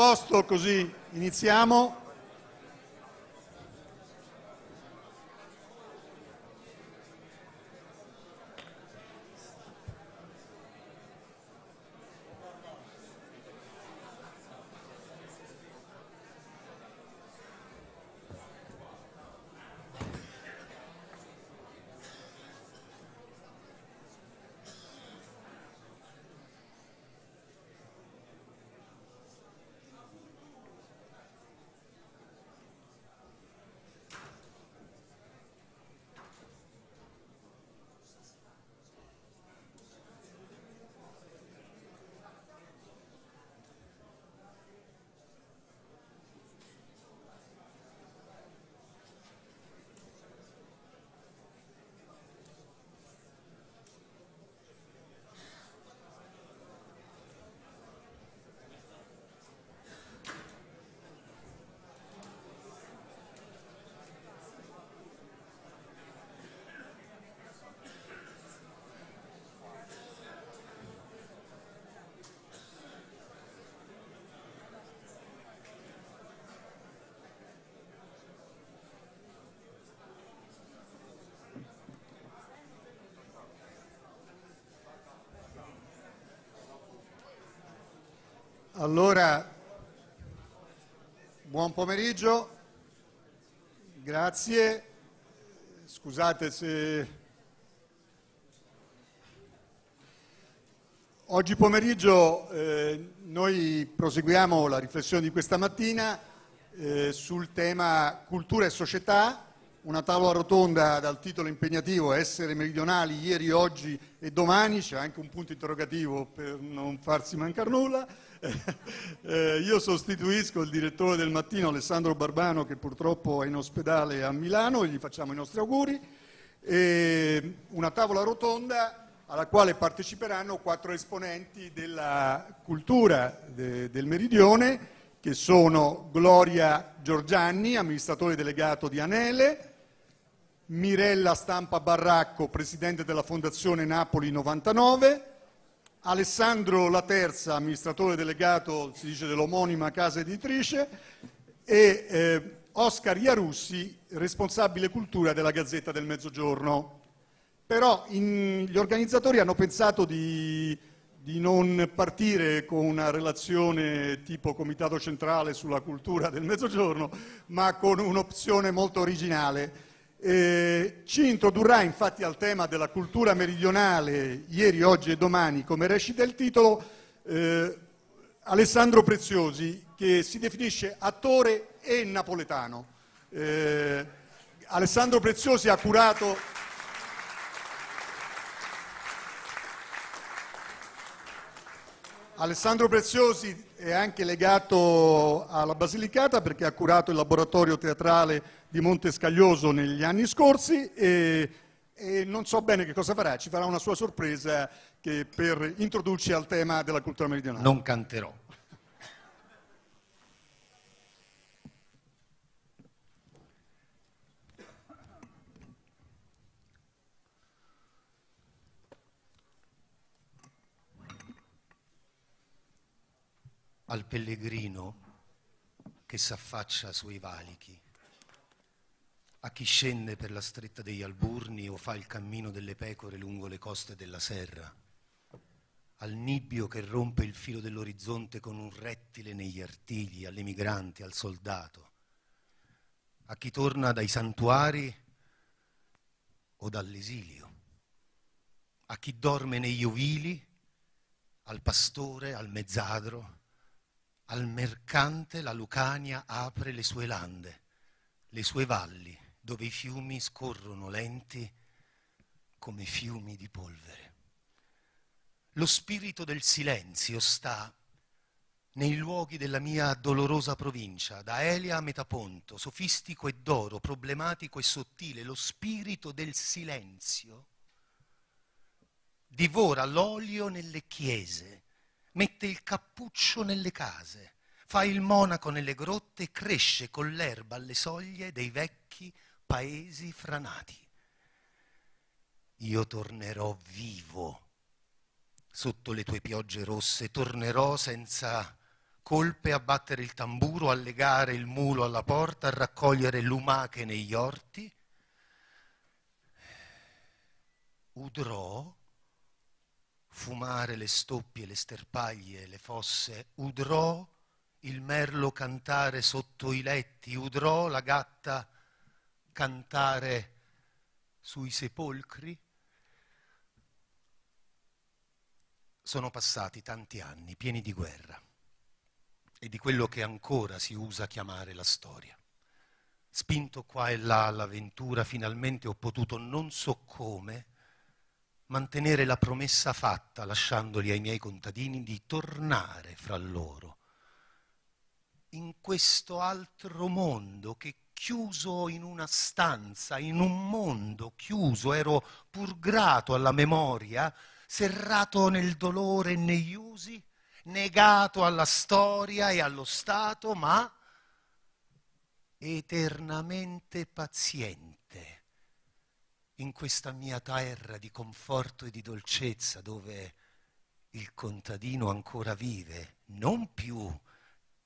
posto così iniziamo. Allora, buon pomeriggio, grazie, scusate se... Oggi pomeriggio eh, noi proseguiamo la riflessione di questa mattina eh, sul tema cultura e società una tavola rotonda dal titolo impegnativo Essere meridionali ieri, oggi e domani, c'è anche un punto interrogativo per non farsi mancare nulla. Eh, io sostituisco il direttore del mattino Alessandro Barbano che purtroppo è in ospedale a Milano e gli facciamo i nostri auguri. E una tavola rotonda alla quale parteciperanno quattro esponenti della cultura de, del meridione che sono Gloria Giorgianni, amministratore delegato di Anele, Mirella Stampa Barracco, presidente della Fondazione Napoli 99, Alessandro La Terza, amministratore delegato, dell'omonima casa editrice, e eh, Oscar Iarussi, responsabile cultura della Gazzetta del Mezzogiorno. Però in, gli organizzatori hanno pensato di, di, non partire con una relazione tipo Comitato Centrale sulla cultura del Mezzogiorno, ma con un'opzione molto originale eh, ci introdurrà infatti al tema della cultura meridionale ieri, oggi e domani, come recita il titolo, eh, Alessandro Preziosi, che si definisce attore e napoletano. Eh, Alessandro Preziosi ha curato... Alessandro Preziosi è anche legato alla Basilicata perché ha curato il laboratorio teatrale di Montescaglioso negli anni scorsi e, e non so bene che cosa farà, ci farà una sua sorpresa per introdurci al tema della cultura meridionale. Non canterò. al pellegrino che s'affaccia sui valichi, a chi scende per la stretta degli Alburni o fa il cammino delle pecore lungo le coste della serra, al nibbio che rompe il filo dell'orizzonte con un rettile negli artigli, all'emigrante, al soldato, a chi torna dai santuari o dall'esilio, a chi dorme negli ovili, al pastore, al mezzadro, al mercante la Lucania apre le sue lande, le sue valli, dove i fiumi scorrono lenti come fiumi di polvere. Lo spirito del silenzio sta nei luoghi della mia dolorosa provincia, da Elia a Metaponto, sofistico e d'oro, problematico e sottile, lo spirito del silenzio divora l'olio nelle chiese, mette il cappuccio nelle case, fa il monaco nelle grotte e cresce con l'erba alle soglie dei vecchi paesi franati. Io tornerò vivo sotto le tue piogge rosse, tornerò senza colpe a battere il tamburo, a legare il mulo alla porta, a raccogliere lumache negli orti. Udrò fumare le stoppie, le sterpaglie, le fosse, udrò il merlo cantare sotto i letti, udrò la gatta cantare sui sepolcri. Sono passati tanti anni pieni di guerra e di quello che ancora si usa chiamare la storia. Spinto qua e là all'avventura, finalmente ho potuto, non so come, mantenere la promessa fatta, lasciandoli ai miei contadini, di tornare fra loro, in questo altro mondo che chiuso in una stanza, in un mondo chiuso, ero pur grato alla memoria, serrato nel dolore e negli usi, negato alla storia e allo Stato, ma eternamente paziente in questa mia terra di conforto e di dolcezza dove il contadino ancora vive, non più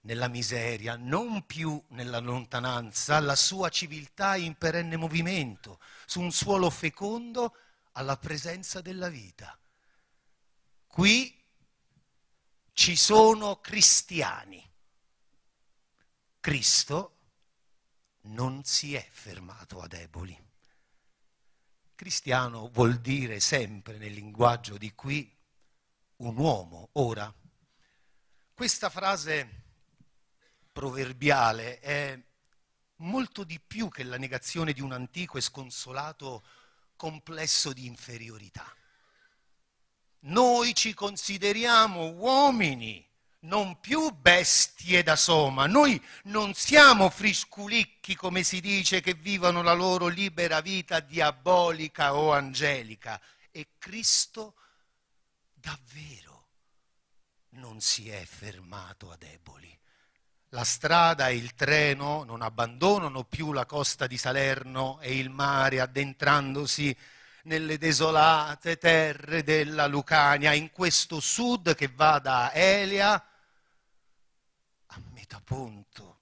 nella miseria, non più nella lontananza, la sua civiltà è in perenne movimento, su un suolo fecondo alla presenza della vita. Qui ci sono cristiani. Cristo non si è fermato a deboli. Cristiano vuol dire sempre nel linguaggio di qui un uomo ora. Questa frase proverbiale è molto di più che la negazione di un antico e sconsolato complesso di inferiorità. Noi ci consideriamo uomini non più bestie da soma, noi non siamo frisculicchi come si dice che vivono la loro libera vita diabolica o angelica e Cristo davvero non si è fermato a deboli. La strada e il treno non abbandonano più la costa di Salerno e il mare addentrandosi nelle desolate terre della Lucania, in questo sud che va da Elia merito, appunto,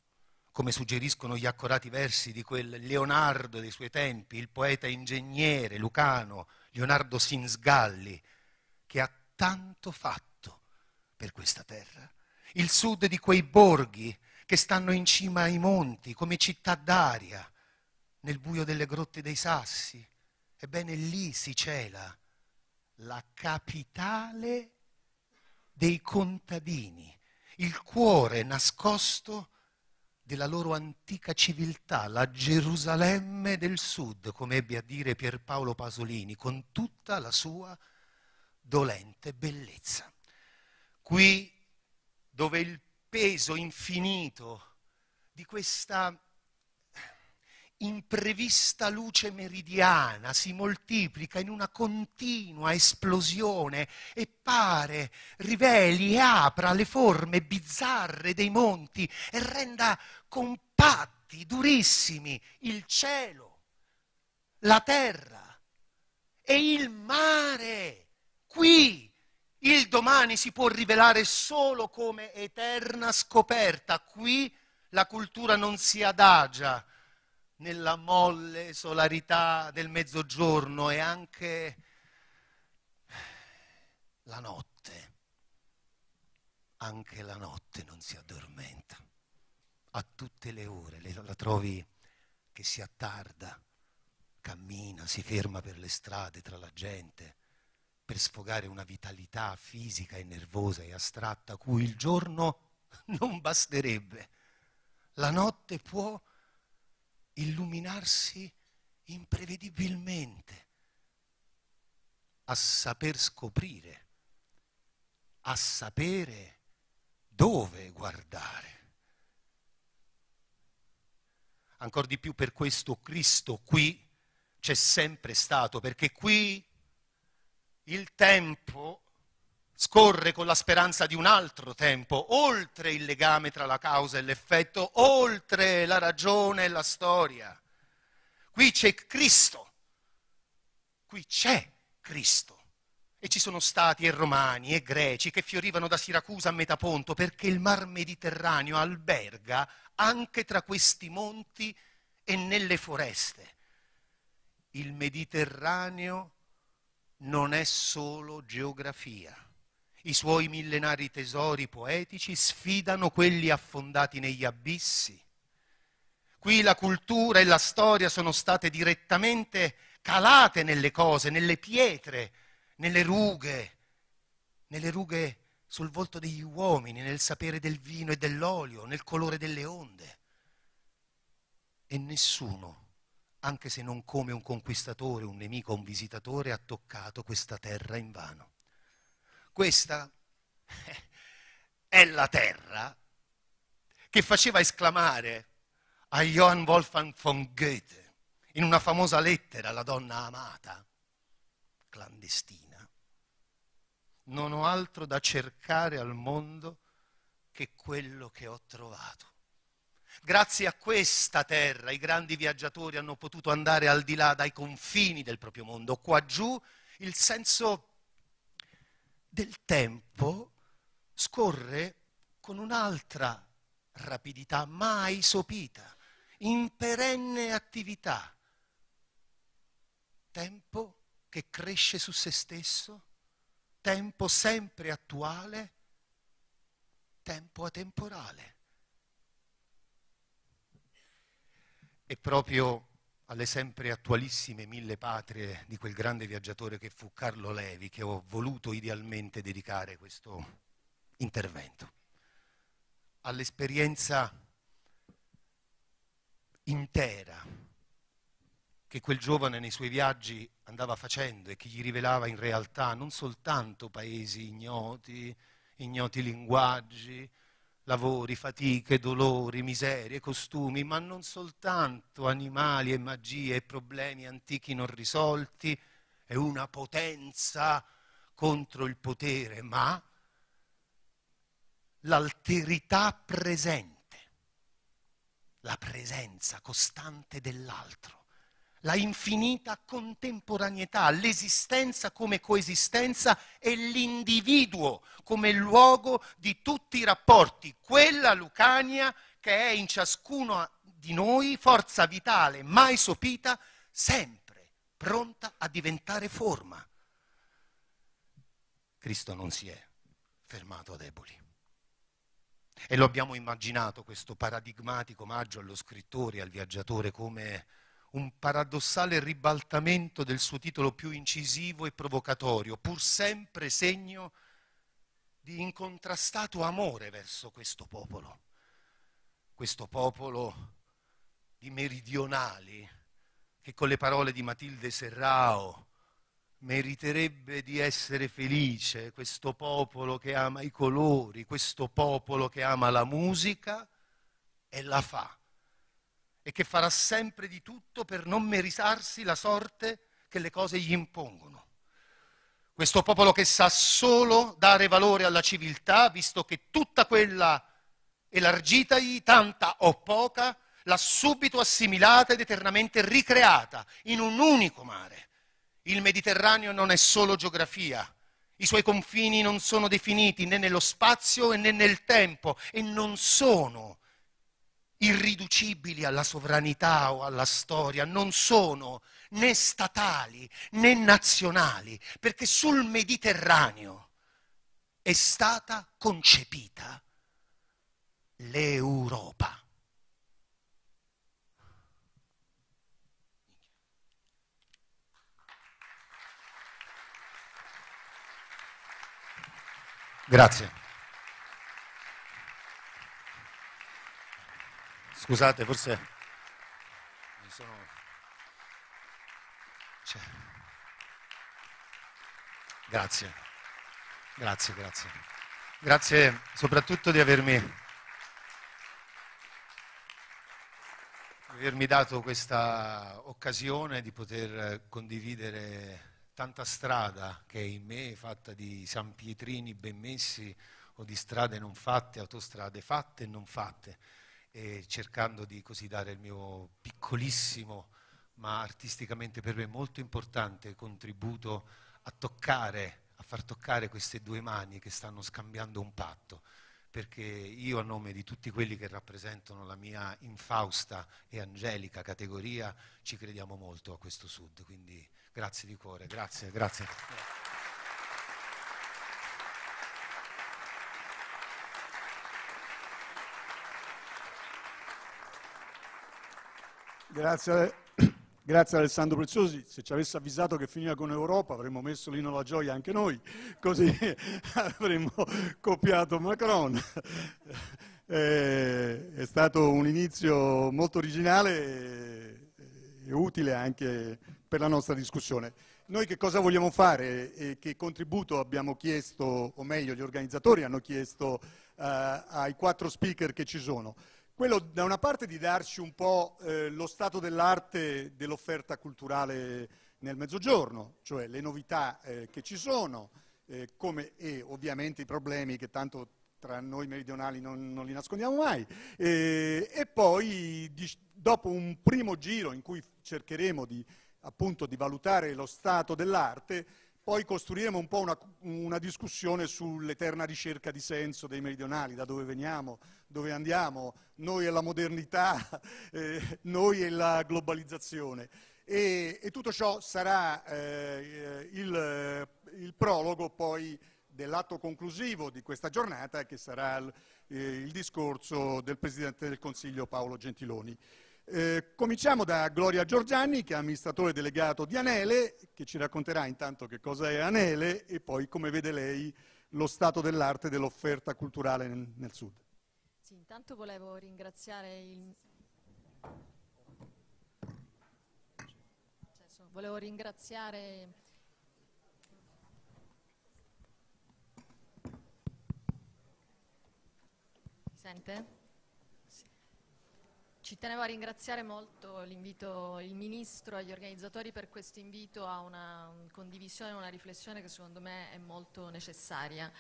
come suggeriscono gli accorati versi di quel Leonardo dei suoi tempi, il poeta ingegnere lucano Leonardo Sinsgalli, che ha tanto fatto per questa terra. Il sud di quei borghi che stanno in cima ai monti, come città d'aria, nel buio delle grotte dei sassi. Ebbene lì si cela la capitale dei contadini il cuore nascosto della loro antica civiltà, la Gerusalemme del Sud, come ebbe a dire Pierpaolo Pasolini, con tutta la sua dolente bellezza. Qui dove il peso infinito di questa imprevista luce meridiana si moltiplica in una continua esplosione e pare, riveli e apra le forme bizzarre dei monti e renda compatti, durissimi il cielo, la terra e il mare. Qui il domani si può rivelare solo come eterna scoperta. Qui la cultura non si adagia nella molle solarità del mezzogiorno e anche la notte, anche la notte non si addormenta. A tutte le ore la trovi che si attarda, cammina, si ferma per le strade tra la gente per sfogare una vitalità fisica e nervosa e astratta cui il giorno non basterebbe. La notte può illuminarsi imprevedibilmente, a saper scoprire, a sapere dove guardare. Ancora di più per questo Cristo qui c'è sempre stato, perché qui il tempo scorre con la speranza di un altro tempo, oltre il legame tra la causa e l'effetto, oltre la ragione e la storia. Qui c'è Cristo, qui c'è Cristo. E ci sono stati e romani e greci che fiorivano da Siracusa a Metaponto perché il mar Mediterraneo alberga anche tra questi monti e nelle foreste. Il Mediterraneo non è solo geografia. I suoi millenari tesori poetici sfidano quelli affondati negli abissi. Qui la cultura e la storia sono state direttamente calate nelle cose, nelle pietre, nelle rughe, nelle rughe sul volto degli uomini, nel sapere del vino e dell'olio, nel colore delle onde. E nessuno, anche se non come un conquistatore, un nemico, un visitatore, ha toccato questa terra in vano. Questa è la terra che faceva esclamare a Johann Wolfgang von Goethe in una famosa lettera alla donna amata, clandestina. Non ho altro da cercare al mondo che quello che ho trovato. Grazie a questa terra i grandi viaggiatori hanno potuto andare al di là dai confini del proprio mondo. Qua giù il senso del tempo scorre con un'altra rapidità mai sopita, in perenne attività. Tempo che cresce su se stesso, tempo sempre attuale, tempo atemporale. E proprio alle sempre attualissime mille patrie di quel grande viaggiatore che fu Carlo Levi, che ho voluto idealmente dedicare questo intervento. All'esperienza intera che quel giovane nei suoi viaggi andava facendo e che gli rivelava in realtà non soltanto paesi ignoti, ignoti linguaggi, lavori, fatiche, dolori, miserie, costumi, ma non soltanto animali e magie e problemi antichi non risolti, e una potenza contro il potere, ma l'alterità presente, la presenza costante dell'altro la infinita contemporaneità, l'esistenza come coesistenza e l'individuo come luogo di tutti i rapporti, quella Lucania che è in ciascuno di noi forza vitale mai sopita, sempre pronta a diventare forma. Cristo non si è fermato a deboli. E lo abbiamo immaginato questo paradigmatico omaggio allo scrittore, al viaggiatore come un paradossale ribaltamento del suo titolo più incisivo e provocatorio, pur sempre segno di incontrastato amore verso questo popolo, questo popolo di meridionali che con le parole di Matilde Serrao meriterebbe di essere felice, questo popolo che ama i colori, questo popolo che ama la musica e la fa e che farà sempre di tutto per non meritarsi la sorte che le cose gli impongono. Questo popolo che sa solo dare valore alla civiltà, visto che tutta quella elargitagli, tanta o poca, l'ha subito assimilata ed eternamente ricreata in un unico mare. Il Mediterraneo non è solo geografia, i suoi confini non sono definiti né nello spazio né nel tempo e non sono irriducibili alla sovranità o alla storia, non sono né statali né nazionali, perché sul Mediterraneo è stata concepita l'Europa. Grazie. Scusate, forse mi sono... Cioè... Grazie, grazie, grazie. Grazie soprattutto di avermi, di avermi dato questa occasione di poter condividere tanta strada che è in me, fatta di San Pietrini ben messi o di strade non fatte, autostrade fatte e non fatte e cercando di così dare il mio piccolissimo ma artisticamente per me molto importante contributo a toccare, a far toccare queste due mani che stanno scambiando un patto, perché io a nome di tutti quelli che rappresentano la mia infausta e angelica categoria ci crediamo molto a questo Sud, quindi grazie di cuore, grazie, grazie. Grazie, grazie, Alessandro Preziosi. Se ci avesse avvisato che finiva con Europa avremmo messo l'ino alla gioia anche noi, così avremmo copiato Macron. Eh, è stato un inizio molto originale e utile anche per la nostra discussione. Noi che cosa vogliamo fare e che contributo abbiamo chiesto, o meglio gli organizzatori hanno chiesto eh, ai quattro speaker che ci sono? quello da una parte di darci un po' eh, lo stato dell'arte dell'offerta culturale nel mezzogiorno, cioè le novità eh, che ci sono eh, come, e ovviamente i problemi che tanto tra noi meridionali non, non li nascondiamo mai. Eh, e poi di, dopo un primo giro in cui cercheremo di, appunto, di valutare lo stato dell'arte, poi costruiremo un po' una, una discussione sull'eterna ricerca di senso dei meridionali, da dove veniamo, dove andiamo, noi e la modernità, eh, noi e la globalizzazione. E, e tutto ciò sarà eh, il, il, prologo poi dell'atto conclusivo di questa giornata che sarà il, eh, il discorso del Presidente del Consiglio Paolo Gentiloni. Eh, cominciamo da Gloria Giorgiani, che è amministratore delegato di Anele, che ci racconterà intanto che cosa è Anele e poi come vede lei lo stato dell'arte e dell'offerta culturale nel, nel Sud. Sì, intanto volevo ringraziare il... volevo ringraziare... sente? Ci tenevo a ringraziare molto il Ministro e gli organizzatori per questo invito a una condivisione, una riflessione che secondo me è molto necessaria.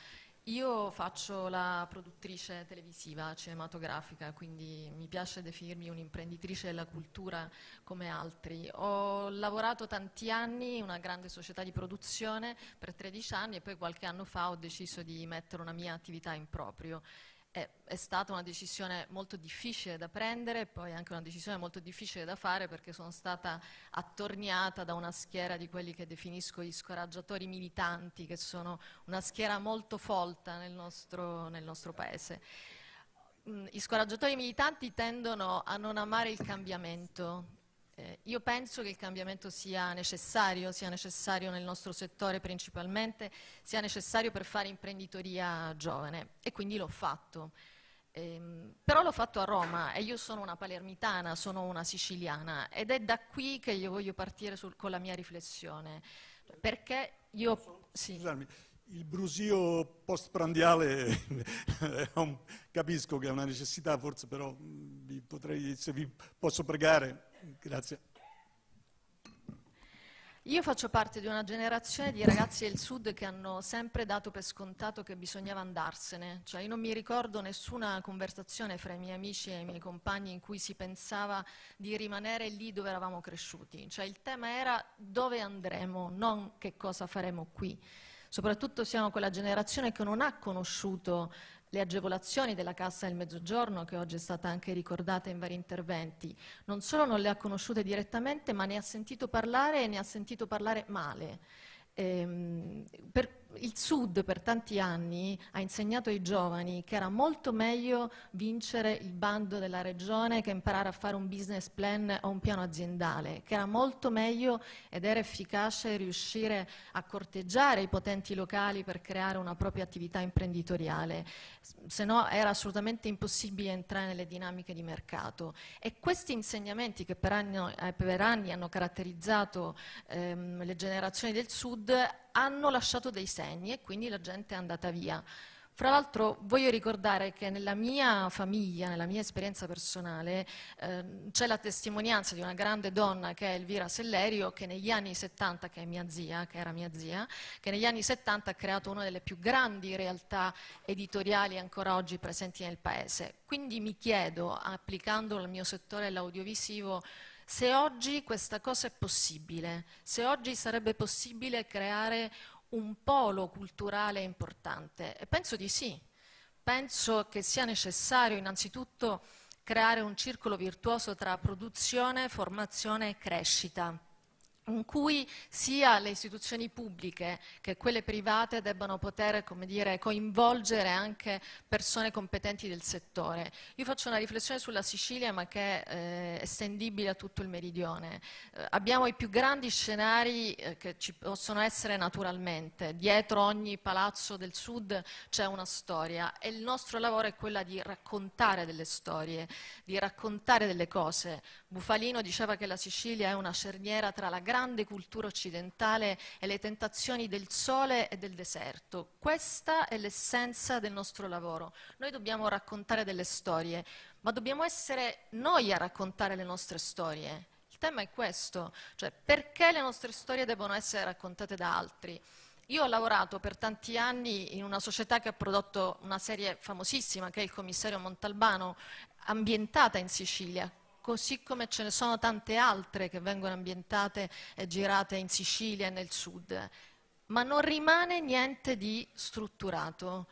Io faccio la produttrice televisiva, cinematografica, quindi mi piace definirmi un'imprenditrice della cultura come altri. Ho lavorato tanti anni in una grande società di produzione per 13 anni e poi qualche anno fa ho deciso di mettere una mia attività in proprio è, è, stata una decisione molto difficile da prendere e poi anche una decisione molto difficile da fare perché sono stata attorniata da una schiera di quelli che definisco gli scoraggiatori militanti, che sono una schiera molto folta nel nostro, nel nostro paese. Mm, gli scoraggiatori militanti tendono a non amare il cambiamento eh, io penso che il cambiamento sia necessario, sia necessario nel nostro settore principalmente, sia necessario per fare imprenditoria giovane e quindi l'ho fatto. Ehm, però l'ho fatto a Roma e io sono una palermitana, sono una siciliana ed è da qui che io voglio partire sul, con la mia riflessione. Perché io... Posso, sì. Scusami, il brusio postprandiale capisco che è una necessità, forse però mm, vi potrei, se vi posso pregare Grazie. Io faccio parte di una generazione di ragazzi del sud che hanno sempre dato per scontato che bisognava andarsene, cioè io non mi ricordo nessuna conversazione fra i miei amici e i miei compagni in cui si pensava di rimanere lì dove eravamo cresciuti, cioè il tema era dove andremo, non che cosa faremo qui. Soprattutto siamo quella generazione che non ha conosciuto le agevolazioni della Cassa del Mezzogiorno, che oggi è stata anche ricordata in vari interventi, non solo non le ha conosciute direttamente, ma ne ha sentito parlare e ne ha sentito parlare male. Ehm, per, il Sud per tanti anni ha insegnato ai giovani che era molto meglio vincere il bando della regione che imparare a fare un business plan o un piano aziendale, che era molto meglio ed era efficace riuscire a corteggiare i potenti locali per creare una propria attività imprenditoriale, se no era assolutamente impossibile entrare nelle dinamiche di mercato. E questi insegnamenti che per anni, eh, per anni hanno caratterizzato ehm, le generazioni del Sud hanno lasciato dei segni e quindi la gente è andata via. Fra l'altro voglio ricordare che nella mia famiglia, nella mia esperienza personale, eh, c'è la testimonianza di una grande donna che è Elvira Sellerio, che negli anni 70, che è mia zia, che era mia zia, che negli anni 70 ha creato una delle più grandi realtà editoriali ancora oggi presenti nel paese. Quindi mi chiedo, applicando al mio settore l'audiovisivo, se oggi questa cosa è possibile, se oggi sarebbe possibile creare un polo culturale importante, e penso di sì, penso che sia necessario innanzitutto creare un circolo virtuoso tra produzione, formazione e crescita in cui sia le istituzioni pubbliche che quelle private debbano poter dire, coinvolgere anche persone competenti del settore. Io faccio una riflessione sulla Sicilia ma che eh, è estendibile a tutto il meridione. Eh, abbiamo i più grandi scenari eh, che ci possono essere naturalmente, dietro ogni palazzo del sud c'è una storia e il nostro lavoro è quello di raccontare delle storie, di raccontare delle cose. Bufalino diceva che la Sicilia è una cerniera tra la grande cultura occidentale e le tentazioni del sole e del deserto. Questa è l'essenza del nostro lavoro. Noi dobbiamo raccontare delle storie, ma dobbiamo essere noi a raccontare le nostre storie. Il tema è questo, cioè perché le nostre storie devono essere raccontate da altri. Io ho lavorato per tanti anni in una società che ha prodotto una serie famosissima, che è il commissario Montalbano, ambientata in Sicilia, così come ce ne sono tante altre che vengono ambientate e girate in Sicilia e nel sud, ma non rimane niente di strutturato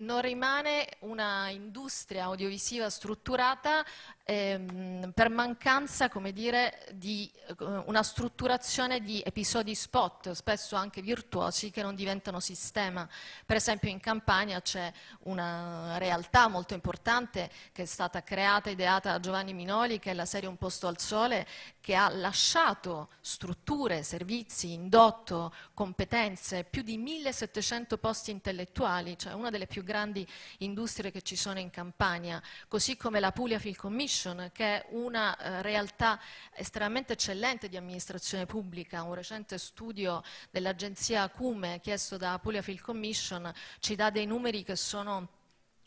non rimane una industria audiovisiva strutturata ehm, per mancanza, come dire, di eh, una strutturazione di episodi spot, spesso anche virtuosi, che non diventano sistema. Per esempio in Campania c'è una realtà molto importante che è stata creata e ideata da Giovanni Minoli, che è la serie Un posto al sole, che ha lasciato strutture, servizi, indotto, competenze, più di 1700 posti intellettuali, cioè una delle più grandi grandi industrie che ci sono in Campania, così come la Puglia Film Commission, che è una eh, realtà estremamente eccellente di amministrazione pubblica. Un recente studio dell'agenzia CUME, chiesto dalla Puglia Film Commission, ci dà dei numeri che sono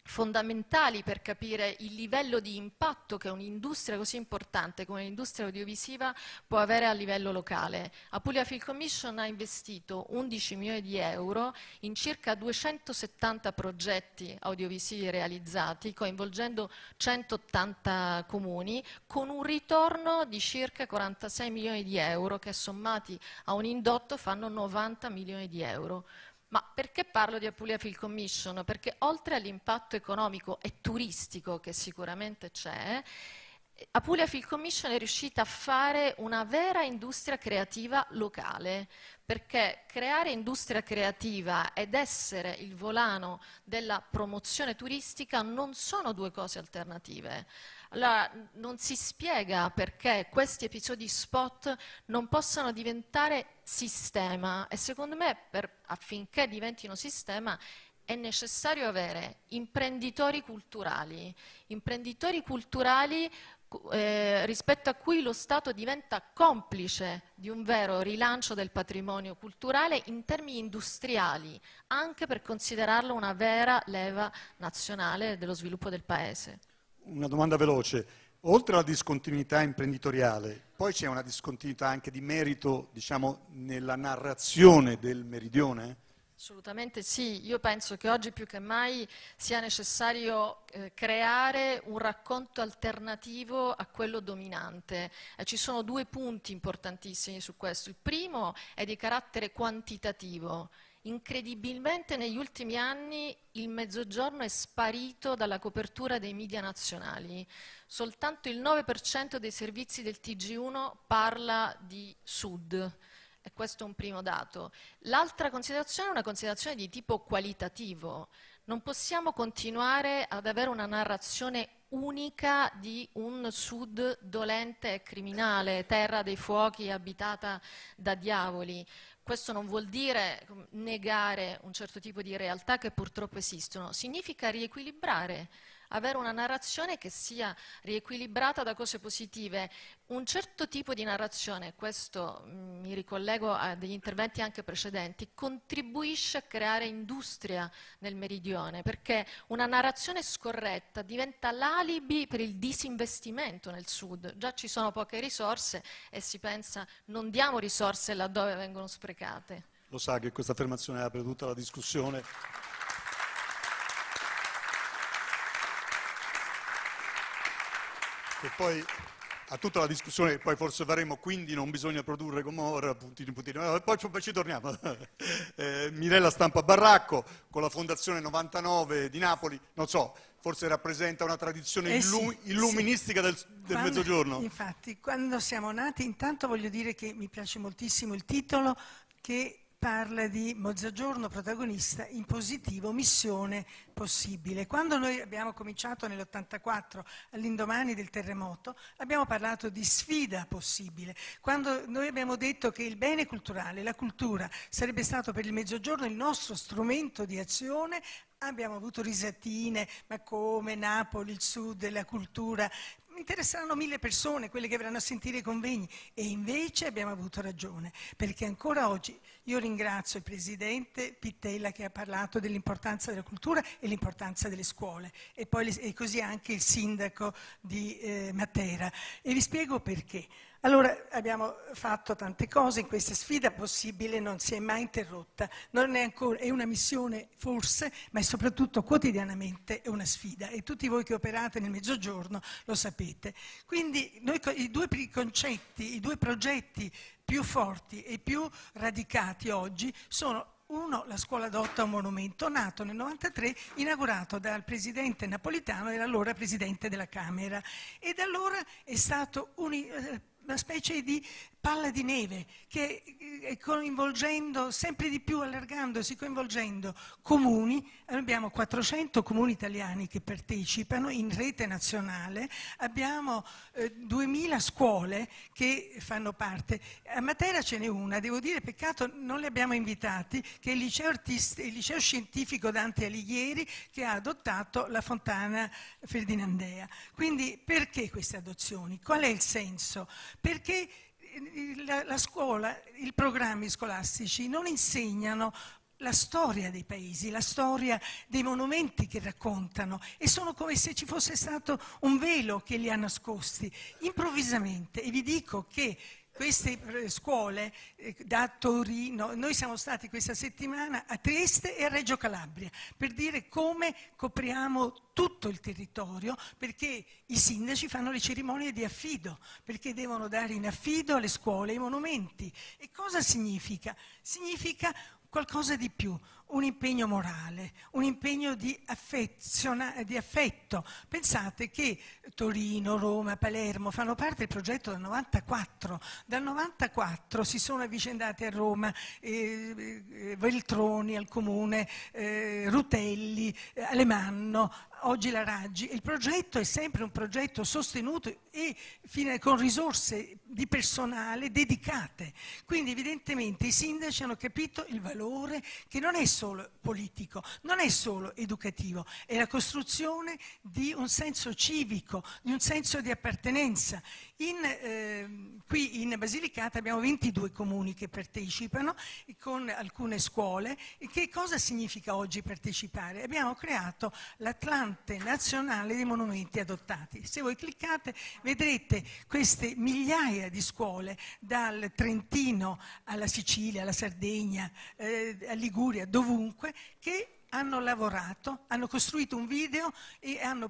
fondamentali per capire il livello di impatto che un'industria così importante come l'industria audiovisiva può avere a livello locale. Apulia Film Commission ha investito 11 milioni di euro in circa 270 progetti audiovisivi realizzati, coinvolgendo 180 comuni, con un ritorno di circa 46 milioni di euro che sommati a un indotto fanno 90 milioni di euro. Ma perché parlo di Apulia Film Commission? Perché oltre all'impatto economico e turistico che sicuramente c'è, Apulia Film Commission è riuscita a fare una vera industria creativa locale, perché creare industria creativa ed essere il volano della promozione turistica non sono due cose alternative. Allora, non si spiega perché questi episodi spot non possano diventare sistema e secondo me per, affinché diventino sistema è necessario avere imprenditori culturali, imprenditori culturali eh, rispetto a cui lo Stato diventa complice di un vero rilancio del patrimonio culturale in termini industriali, anche per considerarlo una vera leva nazionale dello sviluppo del Paese una domanda veloce. Oltre alla discontinuità imprenditoriale, poi c'è una discontinuità anche di merito, diciamo, nella narrazione del meridione? Assolutamente sì, io penso che oggi più che mai sia necessario eh, creare un racconto alternativo a quello dominante. Eh, ci sono due punti importantissimi su questo. Il primo è di carattere quantitativo Incredibilmente negli ultimi anni il mezzogiorno è sparito dalla copertura dei media nazionali. Soltanto il 9% dei servizi del TG1 parla di sud. E questo è un primo dato. L'altra considerazione è una considerazione di tipo qualitativo. Non possiamo continuare ad avere una narrazione unica di un sud dolente e criminale, terra dei fuochi abitata da diavoli. Questo non vuol dire negare un certo tipo di realtà che purtroppo esistono, significa riequilibrare avere una narrazione che sia riequilibrata da cose positive. Un certo tipo di narrazione, questo mm, mi ricollego a degli interventi anche precedenti, contribuisce a creare industria nel meridione, perché una narrazione scorretta diventa l'alibi per il disinvestimento nel sud. Già ci sono poche risorse e si pensa non diamo risorse laddove vengono sprecate. Lo sa che questa affermazione apre tutta la discussione. che poi a tutta la discussione che poi forse faremo, quindi non bisogna produrre Gomorra, puntini puntini, eh, poi ci torniamo. Eh, Mirella Stampa Barracco con la Fondazione 99 di Napoli, non so, forse rappresenta una tradizione eh sì, illu illuministica sì. del, del quando, Mezzogiorno. Infatti, quando siamo nati, intanto voglio dire che mi piace moltissimo il titolo che parla di mezzogiorno protagonista in positivo, missione possibile. Quando noi abbiamo cominciato nell'84, all'indomani del terremoto, abbiamo parlato di sfida possibile. Quando noi abbiamo detto che il bene culturale, la cultura, sarebbe stato per il Mezzogiorno il nostro strumento di azione, abbiamo avuto risatine, ma come Napoli, il sud, la cultura, mi interesseranno mille persone, quelle che verranno a sentire i convegni. E invece abbiamo avuto ragione, perché ancora oggi io ringrazio il Presidente Pittella che ha parlato dell'importanza della cultura e l'importanza delle scuole, e, poi, e così anche il Sindaco di eh, Matera. E vi spiego perché. Allora abbiamo fatto tante cose in questa sfida possibile, non si è mai interrotta, non è ancora, è una missione forse, ma è soprattutto quotidianamente una sfida e tutti voi che operate nel mezzogiorno lo sapete. Quindi noi, i due concetti, i due progetti più forti e più radicati oggi sono uno, la scuola d'Otta un monumento, nato nel 93, inaugurato dal presidente napolitano e dall'allora presidente della Camera. E da allora è stato un eh, una specie di palla di neve che eh, eh, coinvolgendo sempre di più, allargandosi, coinvolgendo comuni, abbiamo 400 comuni italiani che partecipano in rete nazionale, abbiamo eh, 2000 scuole che fanno parte, a Matera ce n'è una, devo dire peccato non li abbiamo invitati, che è il liceo, artist- il liceo scientifico Dante Alighieri che ha adottato la fontana Ferdinandea. Quindi perché queste adozioni? Qual è il senso? Perché la, la scuola, i programmi scolastici non insegnano la storia dei paesi, la storia dei monumenti che raccontano e sono come se ci fosse stato un velo che li ha nascosti improvvisamente e vi dico che queste eh, scuole eh, da Torino, noi siamo stati questa settimana a Trieste e a Reggio Calabria per dire come copriamo tutto il territorio perché i sindaci fanno le cerimonie di affido, perché devono dare in affido alle scuole i monumenti. E cosa significa? Significa qualcosa di più, un impegno morale, un impegno di, di, affetto. Pensate che Torino, Roma, Palermo fanno parte del progetto dal 94. Dal 94 si sono avvicendati a Roma eh, eh, Veltroni al comune, eh, Rutelli, eh, Alemanno, oggi la Raggi. Il progetto è sempre un progetto sostenuto e fine, con risorse di personale dedicate. Quindi evidentemente i sindaci hanno capito il valore che non è solo solo politico, non è solo educativo, è la costruzione di un senso civico, di un senso di appartenenza in, eh, qui in Basilicata abbiamo 22 comuni che partecipano con alcune scuole. E che cosa significa oggi partecipare? Abbiamo creato l'Atlante Nazionale dei Monumenti Adottati. Se voi cliccate vedrete queste migliaia di scuole dal Trentino alla Sicilia, alla Sardegna, eh, a Liguria, dovunque, che hanno lavorato, hanno costruito un video e hanno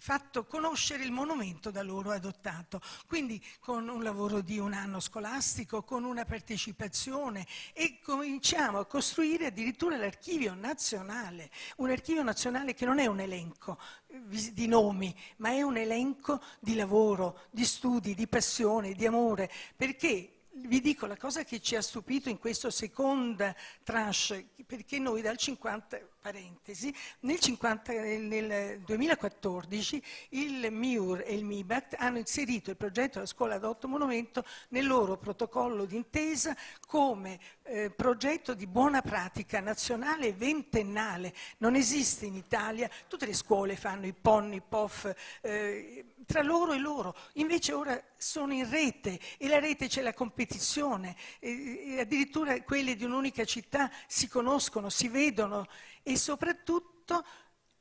fatto conoscere il monumento da loro adottato. Quindi con un lavoro di un anno scolastico, con una partecipazione e cominciamo a costruire addirittura l'archivio nazionale, un archivio nazionale che non è un elenco eh, di nomi, ma è un elenco di lavoro, di studi, di passione, di amore, perché vi dico la cosa che ci ha stupito in questo secondo tranche, perché noi dal 50 parentesi, nel, 50, nel, 2014 il MIUR e il MIBACT hanno inserito il progetto della scuola ad otto monumento nel loro protocollo d'intesa come eh, progetto di buona pratica nazionale ventennale. Non esiste in Italia, tutte le scuole fanno i PON, i POF, eh, tra loro e loro, invece ora sono in rete e la rete c'è la competizione, e, eh, e addirittura quelle di un'unica città si conoscono, si vedono e soprattutto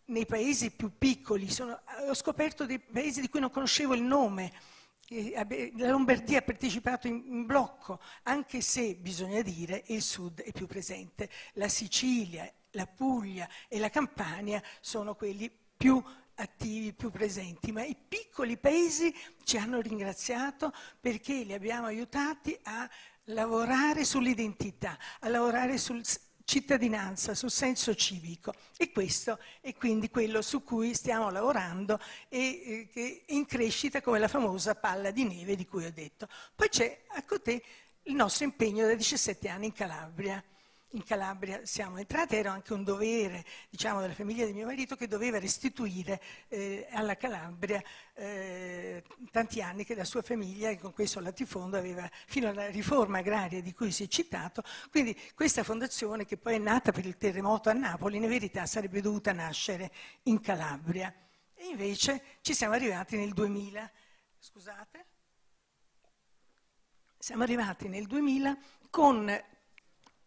nei paesi più piccoli, sono, ho scoperto dei paesi di cui non conoscevo il nome, la Lombardia ha partecipato in, blocco, anche se bisogna dire il sud è più presente. La Sicilia, la Puglia e la Campania sono quelli più attivi, più presenti, ma i piccoli paesi ci hanno ringraziato perché li abbiamo aiutati a lavorare sull'identità, a lavorare sul cittadinanza, sul senso civico e questo è quindi quello su cui stiamo lavorando e eh, che è in crescita come la famosa palla di neve di cui ho detto. Poi c'è, ecco te, il nostro impegno da 17 anni in Calabria in Calabria siamo entrate, era anche un dovere diciamo, della famiglia di mio marito che doveva restituire eh, alla Calabria eh, tanti anni che la sua famiglia con questo latifondo aveva fino alla riforma agraria di cui si è citato, quindi questa fondazione che poi è nata per il terremoto a Napoli in verità sarebbe dovuta nascere in Calabria e invece ci siamo arrivati nel 2000, scusate, siamo arrivati nel 2000 con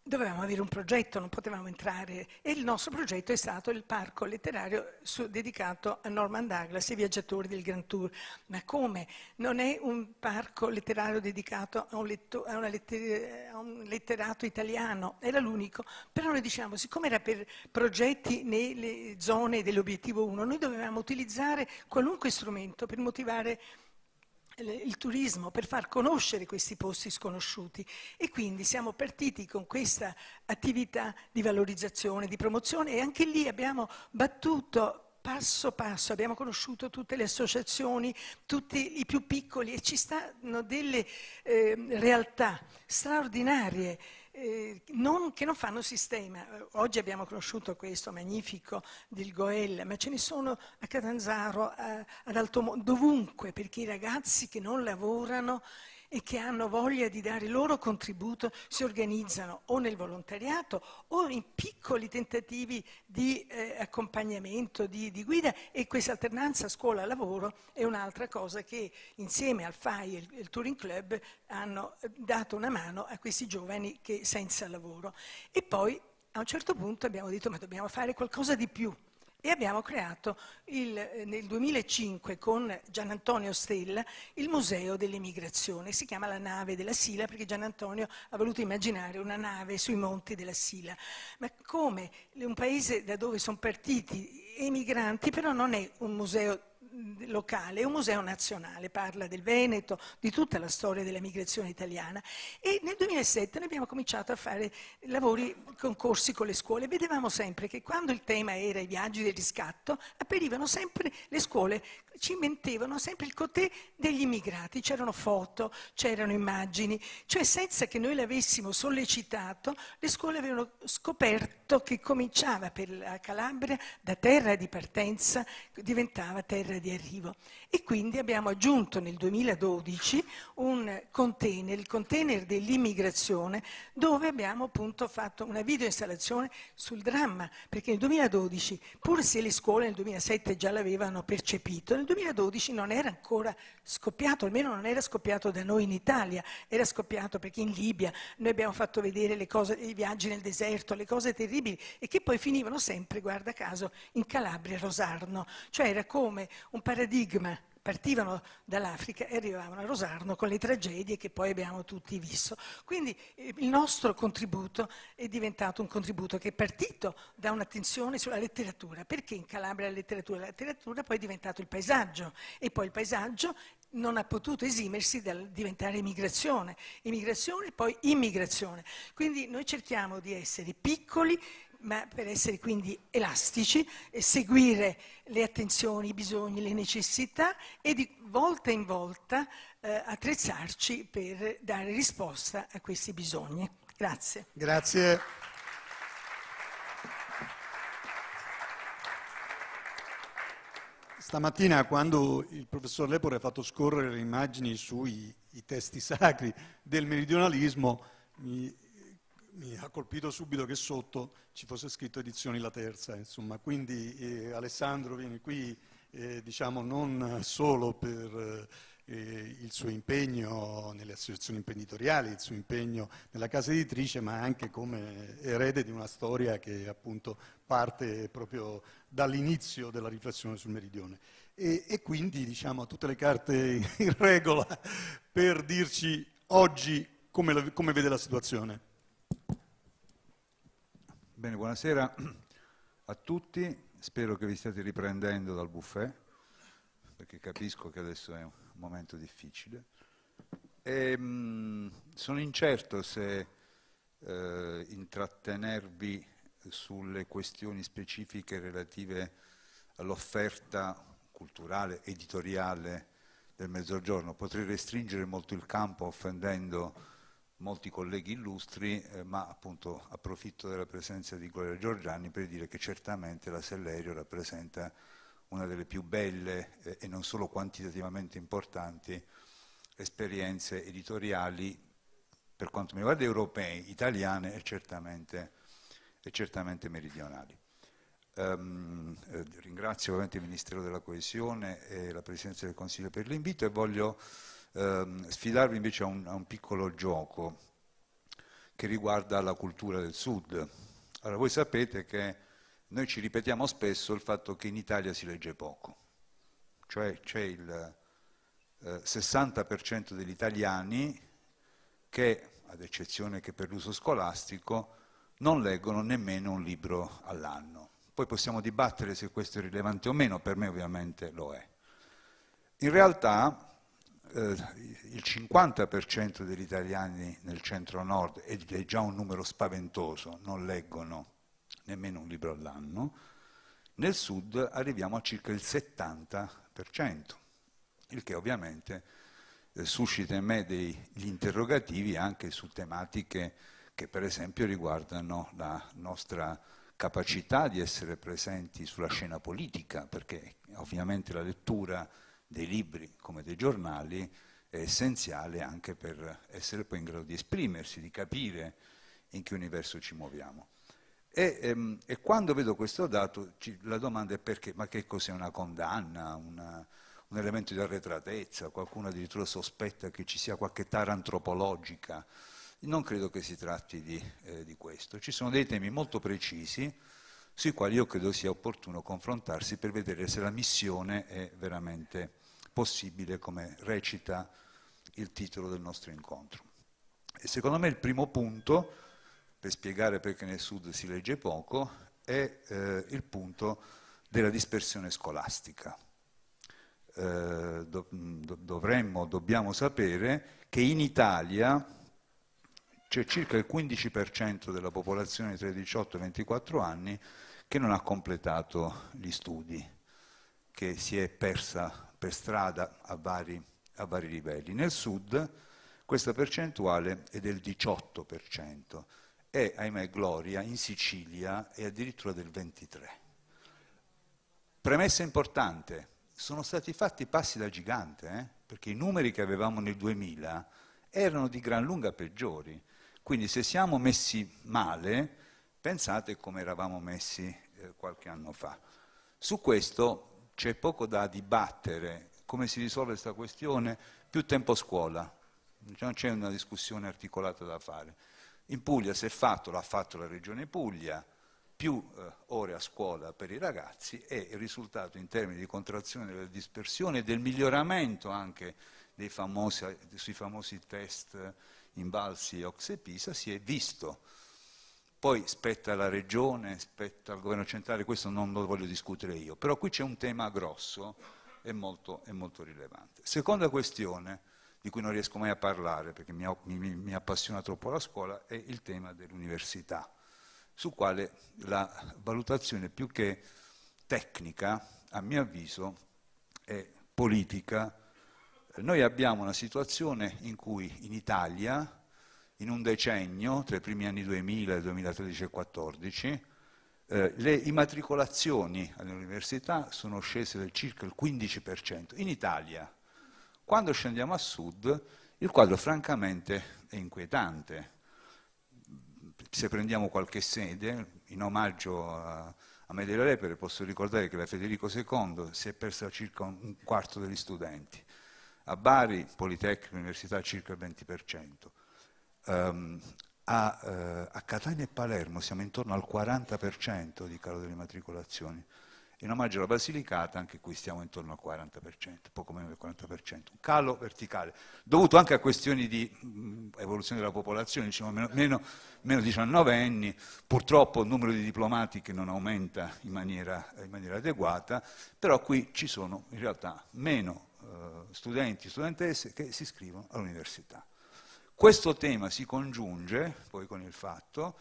dovevamo avere un progetto, non potevamo entrare e il nostro progetto è stato il parco letterario su, dedicato a Norman Douglas e viaggiatori del Grand Tour. Ma come? Non è un parco letterario dedicato a un, letto, a letter, a un letterato italiano, era l'unico. Però noi diciamo, siccome era per progetti nelle zone dell'obiettivo 1, noi dovevamo utilizzare qualunque strumento per motivare il turismo, per far conoscere questi posti sconosciuti e quindi siamo partiti con questa attività di valorizzazione, di promozione e anche lì abbiamo battuto passo passo, abbiamo conosciuto tutte le associazioni, tutti i più piccoli e ci stanno delle eh, realtà straordinarie eh, non, che non fanno sistema. Eh, oggi abbiamo conosciuto questo magnifico del Goel, ma ce ne sono a Catanzaro, a, eh, ad Altomo, dovunque, perché i ragazzi che non lavorano e che hanno voglia di dare il loro contributo si organizzano o nel volontariato o in piccoli tentativi di eh, accompagnamento, di, di, guida e questa alternanza scuola-lavoro è un'altra cosa che insieme al FAI e il, il Touring Club hanno eh, dato una mano a questi giovani che senza lavoro. E poi a un certo punto abbiamo detto ma dobbiamo fare qualcosa di più e abbiamo creato il, eh, nel 2005 con Gian Antonio Stella il Museo dell'Emigrazione, Si chiama la nave della Sila perché Gian Antonio ha voluto immaginare una nave sui monti della Sila. Ma come un paese da dove sono partiti emigranti però non è un museo locale un museo nazionale, parla del Veneto, di tutta la storia della migrazione italiana e nel 2007 noi abbiamo cominciato a fare lavori, concorsi con le scuole, vedevamo sempre che quando il tema era i viaggi del riscatto apparivano sempre le scuole, ci mentevano sempre il cotè degli immigrati, c'erano foto, c'erano immagini, cioè senza che noi l'avessimo sollecitato le scuole avevano scoperto che cominciava per la Calabria da terra di partenza diventava terra di di arrivo e quindi abbiamo aggiunto nel 2012 un container, il container dell'immigrazione, dove abbiamo appunto fatto una videoinstallazione sul dramma, perché nel 2012, pur se le scuole nel 2007 già l'avevano percepito, nel 2012 non era ancora scoppiato, almeno non era scoppiato da noi in Italia, era scoppiato perché in Libia noi abbiamo fatto vedere le cose, i viaggi nel deserto, le cose terribili e che poi finivano sempre, guarda caso, in Calabria, Rosarno, cioè era come un paradigma partivano dall'Africa e arrivavano a Rosarno con le tragedie che poi abbiamo tutti visto. Quindi eh, il nostro contributo è diventato un contributo che è partito da un'attenzione sulla letteratura, perché in Calabria la letteratura, la letteratura poi è diventato il paesaggio e poi il paesaggio non ha potuto esimersi dal diventare immigrazione, immigrazione e poi immigrazione. Quindi noi cerchiamo di essere piccoli ma per essere quindi elastici e seguire le attenzioni, i bisogni, le necessità e di volta in volta eh, attrezzarci per dare risposta a questi bisogni. Grazie. Grazie. Stamattina quando il professor Lepore ha fatto scorrere le immagini sui testi sacri del meridionalismo, mi mi ha colpito subito che sotto ci fosse scritto Edizioni La Terza, insomma. quindi eh, Alessandro viene qui eh, diciamo, non solo per eh, il suo impegno nelle associazioni imprenditoriali, il suo impegno nella casa editrice, ma anche come erede di una storia che appunto parte proprio dall'inizio della riflessione sul meridione. E, e quindi diciamo, ha tutte le carte in regola per dirci oggi come, la, come vede la situazione. Bene, buonasera a tutti, spero che vi stiate riprendendo dal buffet, perché capisco che adesso è un momento difficile. E, ehm, mh, sono incerto se eh, intrattenervi sulle questioni specifiche relative all'offerta culturale, editoriale del Mezzogiorno. Potrei restringere molto il campo offendendo molti colleghi illustri, eh, ma appunto approfitto della presenza di Gloria Giorgiani per dire che certamente la Sellerio rappresenta una delle più belle eh, e non solo quantitativamente importanti esperienze editoriali, per quanto mi riguarda europee, italiane e certamente, e certamente meridionali. Um, eh, ringrazio ovviamente il Ministero della Coesione e la Presidenza del Consiglio per l'invito e voglio ehm, sfidarvi invece a un, a un, piccolo gioco che riguarda la cultura del Sud. Allora, voi sapete che noi ci ripetiamo spesso il fatto che in Italia si legge poco, cioè c'è il eh, 60% degli italiani che, ad eccezione che per l'uso scolastico, non leggono nemmeno un libro all'anno. Poi possiamo dibattere se questo è rilevante o meno, per me ovviamente lo è. In realtà eh, il 50% degli italiani nel centro-nord, ed è già un numero spaventoso, non leggono nemmeno un libro all'anno, nel sud arriviamo a circa il 70%, il che ovviamente eh, suscita in me degli interrogativi anche su tematiche che per esempio riguardano la nostra capacità di essere presenti sulla scena politica, perché ovviamente la lettura dei libri come dei giornali è essenziale anche per essere poi in grado di esprimersi, di capire in che universo ci muoviamo. E, ehm, e quando vedo questo dato ci, la domanda è perché, ma che cos'è una condanna, una, un elemento di arretratezza, qualcuno addirittura sospetta che ci sia qualche tara antropologica. Non credo che si tratti di, eh, di questo. Ci sono dei temi molto precisi sui quali io credo sia opportuno confrontarsi per vedere se la missione è veramente possibile, come recita il titolo del nostro incontro. E secondo me il primo punto, per spiegare perché nel sud si legge poco, è eh, il punto della dispersione scolastica. Eh, do, mm, dovremmo, dobbiamo sapere che in Italia c'è circa il 15% della popolazione tra i 18 e i 24 anni che non ha completato gli studi, che si è persa per strada a vari, a vari livelli. Nel sud questa percentuale è del 18% e, ahimè, Gloria, in Sicilia è addirittura del 23%. Premessa importante, sono stati fatti passi da gigante, eh? perché i numeri che avevamo nel 2000 erano di gran lunga peggiori. Quindi se siamo messi male, pensate come eravamo messi eh, qualche anno fa. Su questo c'è poco da dibattere, come si risolve questa questione? Più tempo a scuola, non c'è una discussione articolata da fare. In Puglia si è fatto, l'ha fatto la Regione Puglia, più eh, ore a scuola per i ragazzi e il risultato in termini di contrazione della dispersione e del miglioramento anche famosi, sui famosi test eh, invalsi e Oxe Pisa si è visto. Poi spetta alla regione, spetta al governo centrale, questo non lo voglio discutere io, però qui c'è un tema grosso e molto, e molto rilevante. Seconda questione di cui non riesco mai a parlare perché mi, mi, mi appassiona troppo la scuola è il tema dell'università, su quale la valutazione più che tecnica, a mio avviso, è politica. Noi abbiamo una situazione in cui in Italia in un decennio, tra i primi anni 2000 e 2013 e 2014, eh, le immatricolazioni alle università sono scese del circa il 15%. In Italia, quando scendiamo a sud, il quadro francamente è inquietante. Se prendiamo qualche sede, in omaggio a, a Medele Lepere, posso ricordare che la Federico II si è persa circa un quarto degli studenti, a Bari, Politecnico, Università circa il 20%. Um, a, uh, a, Catania e Palermo siamo intorno al 40% di calo delle matricolazioni. In omaggio alla Basilicata anche qui stiamo intorno al 40%, poco meno del 40%, un calo verticale, dovuto anche a questioni di mh, evoluzione della popolazione, diciamo meno, meno, meno 19 anni, purtroppo il numero di diplomati che non aumenta in maniera, in maniera adeguata, però qui ci sono in realtà meno uh, studenti e studentesse che si iscrivono all'università. Questo tema si congiunge poi con il fatto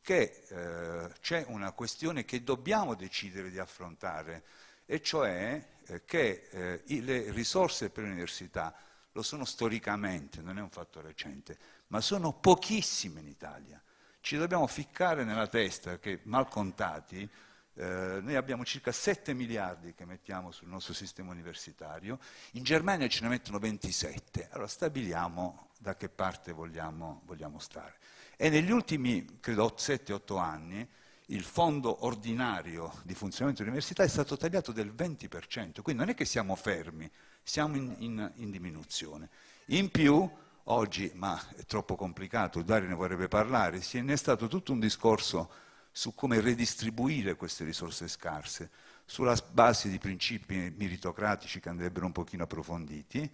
che eh, c'è una questione che dobbiamo decidere di affrontare, e cioè eh, che eh, i, le risorse per l'università lo sono storicamente, non è un fatto recente, ma sono pochissime in Italia. Ci dobbiamo ficcare nella testa che, mal contati, eh, noi abbiamo circa 7 miliardi che mettiamo sul nostro sistema universitario, in Germania ce ne mettono 27, allora stabiliamo da che parte vogliamo, vogliamo stare. E negli ultimi, credo, 7-8 anni, il fondo ordinario di funzionamento dell'università è stato tagliato del 20%, quindi non è che siamo fermi, siamo in, in, in diminuzione. In più, oggi, ma è troppo complicato, Dario ne vorrebbe parlare, si è innestato tutto un discorso su come redistribuire queste risorse scarse, sulla base di principi meritocratici che andrebbero un pochino approfonditi,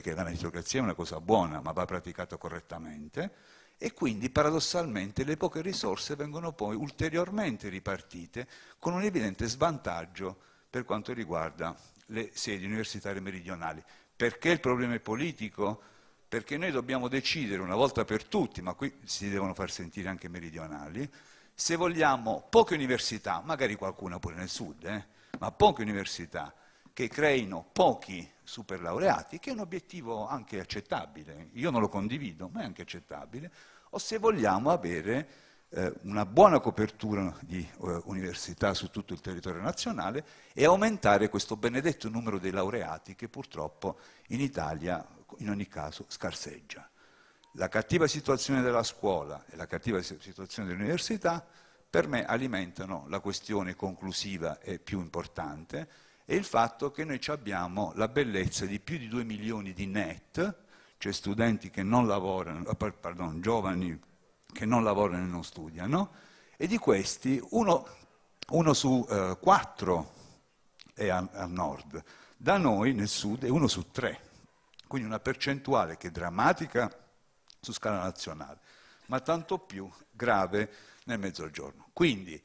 perché la l'aristocrazia è una cosa buona, ma va praticata correttamente, e quindi paradossalmente le poche risorse vengono poi ulteriormente ripartite con un evidente svantaggio per quanto riguarda le sedi universitarie meridionali. Perché il problema è politico? Perché noi dobbiamo decidere una volta per tutti, ma qui si devono far sentire anche i meridionali, se vogliamo poche università, magari qualcuna pure nel sud, eh, ma poche università, che creino pochi superlaureati, che è un obiettivo anche accettabile, io non lo condivido, ma è anche accettabile, o se vogliamo avere eh, una buona copertura di eh, università su tutto il territorio nazionale e aumentare questo benedetto numero dei laureati che purtroppo in Italia in ogni caso scarseggia. La cattiva situazione della scuola e la cattiva situazione dell'università per me alimentano la questione conclusiva e più importante, è il fatto che noi abbiamo la bellezza di più di 2 milioni di net, cioè studenti che non lavorano, eh, pardon, giovani che non lavorano e non studiano, e di questi uno, uno su eh, quattro è al, al nord, da noi nel sud è uno su tre, quindi una percentuale che è drammatica su scala nazionale, ma tanto più grave nel mezzogiorno. Quindi,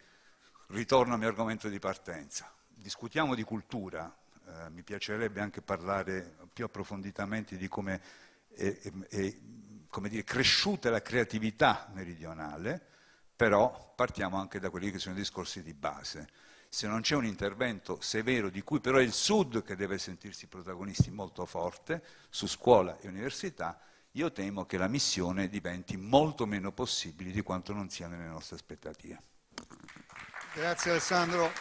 ritorno al mio argomento di partenza, discutiamo di cultura, eh, mi piacerebbe anche parlare più approfonditamente di come è, è, come dire, cresciuta la creatività meridionale, però partiamo anche da quelli che sono i discorsi di base. Se non c'è un intervento severo di cui però è il Sud che deve sentirsi protagonisti molto forte su scuola e università, io temo che la missione diventi molto meno possibile di quanto non sia nelle nostre aspettative. Grazie Alessandro.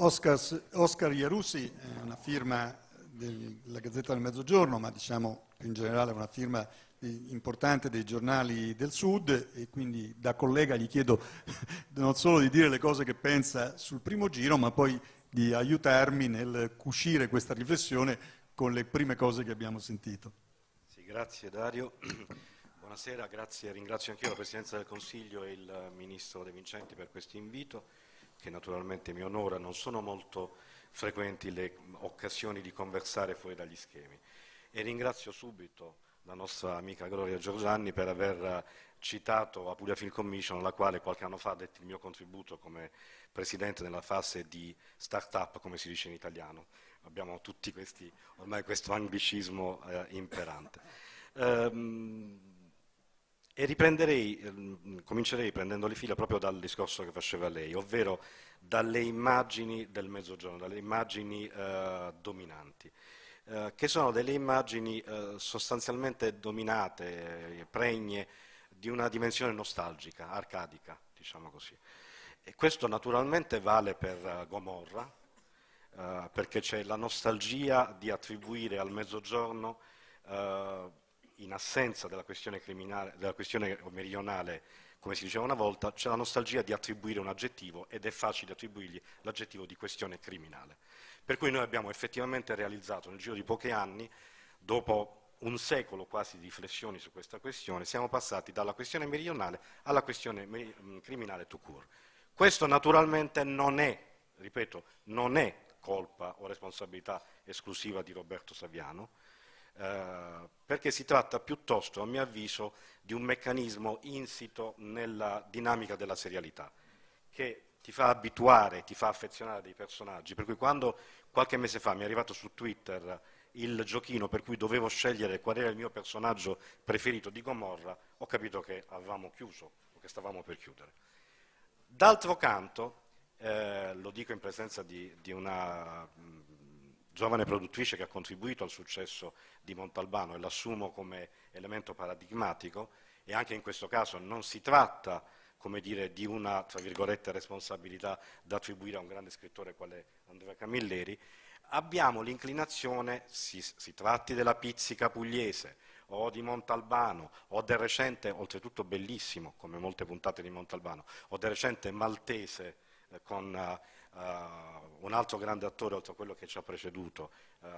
Oscar, Oscar Iarussi è una firma della Gazzetta del Mezzogiorno, ma diciamo in generale una firma importante dei giornali del Sud e quindi da collega gli chiedo non solo di dire le cose che pensa sul primo giro, ma poi di aiutarmi nel cucire questa riflessione con le prime cose che abbiamo sentito. Sì, grazie Dario. Buonasera, grazie, ringrazio io la Presidenza del Consiglio e il Ministro De Vincenti per questo invito che naturalmente mi onora, non sono molto frequenti le occasioni di conversare fuori dagli schemi. E ringrazio subito la nostra amica Gloria Giorgianni per aver citato la Puglia Film Commission, la quale qualche anno fa ha detto il mio contributo come presidente nella fase di start-up, come si dice in italiano. Abbiamo tutti questi, ormai questo anglicismo eh, imperante. Um, e riprenderei, ehm, comincerei prendendo le fila proprio dal discorso che faceva lei, ovvero dalle immagini del mezzogiorno, dalle immagini eh, dominanti, eh, che sono delle immagini eh, sostanzialmente dominate, eh, pregne di una dimensione nostalgica, arcadica, diciamo così. E questo naturalmente vale per eh, Gomorra, eh, perché c'è la nostalgia di attribuire al mezzogiorno in assenza della questione, della questione meridionale, come si diceva una volta, c'è la nostalgia di attribuire un aggettivo ed è facile attribuirgli l'aggettivo di questione criminale. Per cui noi abbiamo effettivamente realizzato nel giro di pochi anni, dopo un secolo quasi di riflessioni su questa questione, siamo passati dalla questione meridionale alla questione mm, criminale to cure. Questo naturalmente non è, ripeto, non è colpa o responsabilità esclusiva di Roberto Saviano, eh, perché si tratta piuttosto, a mio avviso, di un meccanismo insito nella dinamica della serialità, che ti fa abituare, ti fa affezionare dei personaggi, per cui quando qualche mese fa mi è arrivato su Twitter il giochino per cui dovevo scegliere qual era il mio personaggio preferito di Gomorra, ho capito che avevamo chiuso o che stavamo per chiudere. D'altro canto, eh, lo dico in presenza di, di una giovane produttrice che ha contribuito al successo di Montalbano e l'assumo come elemento paradigmatico e anche in questo caso non si tratta come dire, di una tra virgolette, responsabilità da attribuire a un grande scrittore quale Andrea Camilleri, abbiamo l'inclinazione, si, si tratti della pizzica pugliese, o di Montalbano, o del recente, oltretutto bellissimo, come molte puntate di Montalbano, o del recente maltese eh, con eh, Uh, un altro grande attore oltre a quello che ci ha preceduto uh,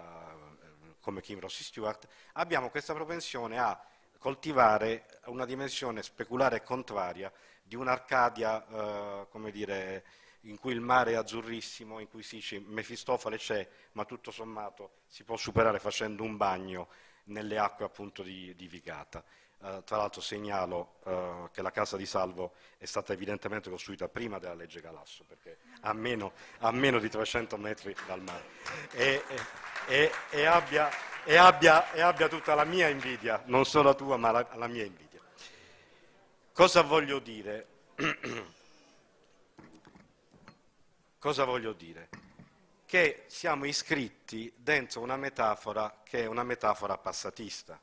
come Kim Rossi Stewart, abbiamo questa propensione a coltivare una dimensione speculare e contraria di un'Arcadia, uh, come dire, in cui il mare è azzurrissimo, in cui si dice Mefistofale c'è, ma tutto sommato si può superare facendo un bagno nelle acque appunto di, di Vigata. Uh, tra l'altro segnalo uh, che la casa di salvo è stata evidentemente costruita prima della legge Galasso, perché a meno, a meno di 300 metri dal mare. E, e, e, abbia, abbia, e, abbia, tutta la mia invidia, non solo la tua, ma la, la mia invidia. Cosa voglio dire? Cosa voglio dire? Che siamo iscritti dentro una metafora che è una metafora passatista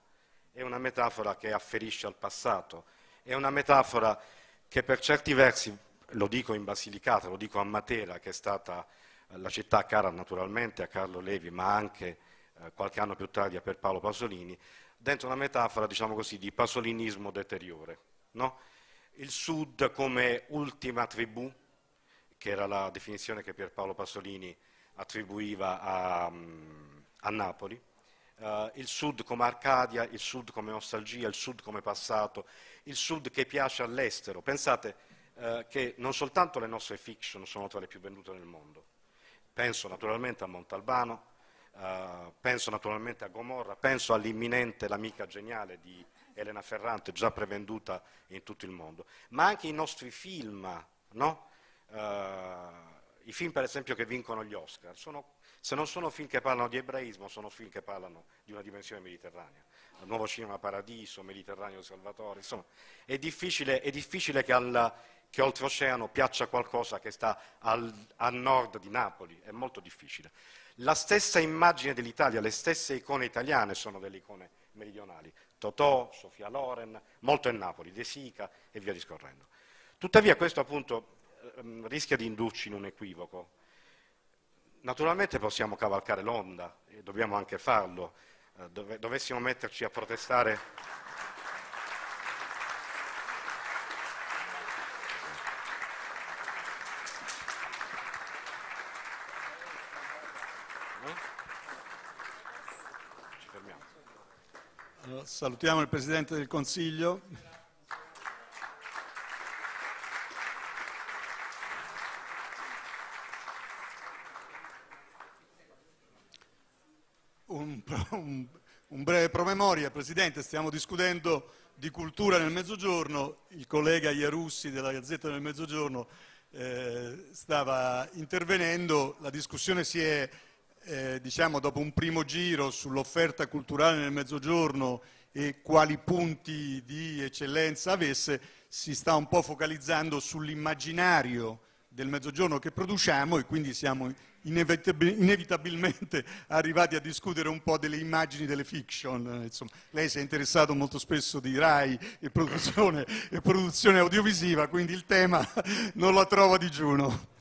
è una metafora che afferisce al passato, è una metafora che per certi versi, lo dico in Basilicata, lo dico a Matera, che è stata eh, la città cara naturalmente a Carlo Levi, ma anche eh, qualche anno più tardi a per Paolo Pasolini, dentro una metafora, diciamo così, di pasolinismo deteriore. No? Il sud come ultima tribù, che era la definizione che Pierpaolo Pasolini attribuiva a, mm, a Napoli, Uh, il sud come Arcadia, il sud come nostalgia, il sud come passato, il sud che piace all'estero. Pensate uh, che non soltanto le nostre fiction sono tra le più vendute nel mondo, penso naturalmente a Montalbano, uh, penso naturalmente a Gomorra, penso all'imminente L'amica geniale di Elena Ferrante, già prevenduta in tutto il mondo, ma anche i nostri film, no? i film per esempio che vincono gli Oscar, sono se non sono film che parlano di ebraismo, sono film che parlano di una dimensione mediterranea. Il nuovo cinema Paradiso, Mediterraneo Salvatore, insomma, è difficile, è difficile che, al, che, oltreoceano piaccia qualcosa che sta al, a nord di Napoli, è molto difficile. La stessa immagine dell'Italia, le stesse icone italiane sono delle icone meridionali. Totò, Sofia Loren, molto in Napoli, De Sica e via discorrendo. Tuttavia questo appunto ehm, rischia di indurci in un equivoco Naturalmente possiamo cavalcare l'onda, e dobbiamo anche farlo, eh, Dove, dovessimo metterci a protestare... salutiamo il Presidente del Consiglio. memoria, Presidente, stiamo discutendo di cultura nel Mezzogiorno, il collega Iarussi della Gazzetta del Mezzogiorno eh, stava intervenendo, la discussione si è, eh, diciamo, dopo un primo giro sull'offerta culturale nel Mezzogiorno e quali punti di eccellenza avesse, si sta un po' focalizzando sull'immaginario del Mezzogiorno che produciamo e quindi siamo inevitabilmente arrivati a discutere un po' delle immagini delle fiction. Insomma, lei si è interessato molto spesso di RAI e produzione, e produzione audiovisiva, quindi il tema non la trova digiuno.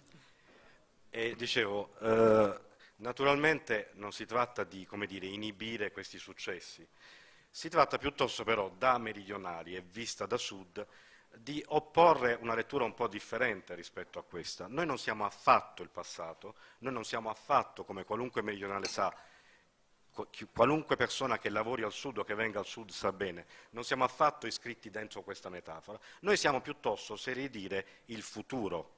E dicevo, eh, naturalmente non si tratta di dire, inibire questi successi, si tratta piuttosto però da meridionali e vista da sud di opporre una lettura un po' differente rispetto a questa. Noi non siamo affatto il passato, noi non siamo affatto, come qualunque meridionale sa, qualunque persona che lavori al sud o che venga al sud sa bene, non siamo affatto iscritti dentro questa metafora, noi siamo piuttosto, se ridire, il futuro.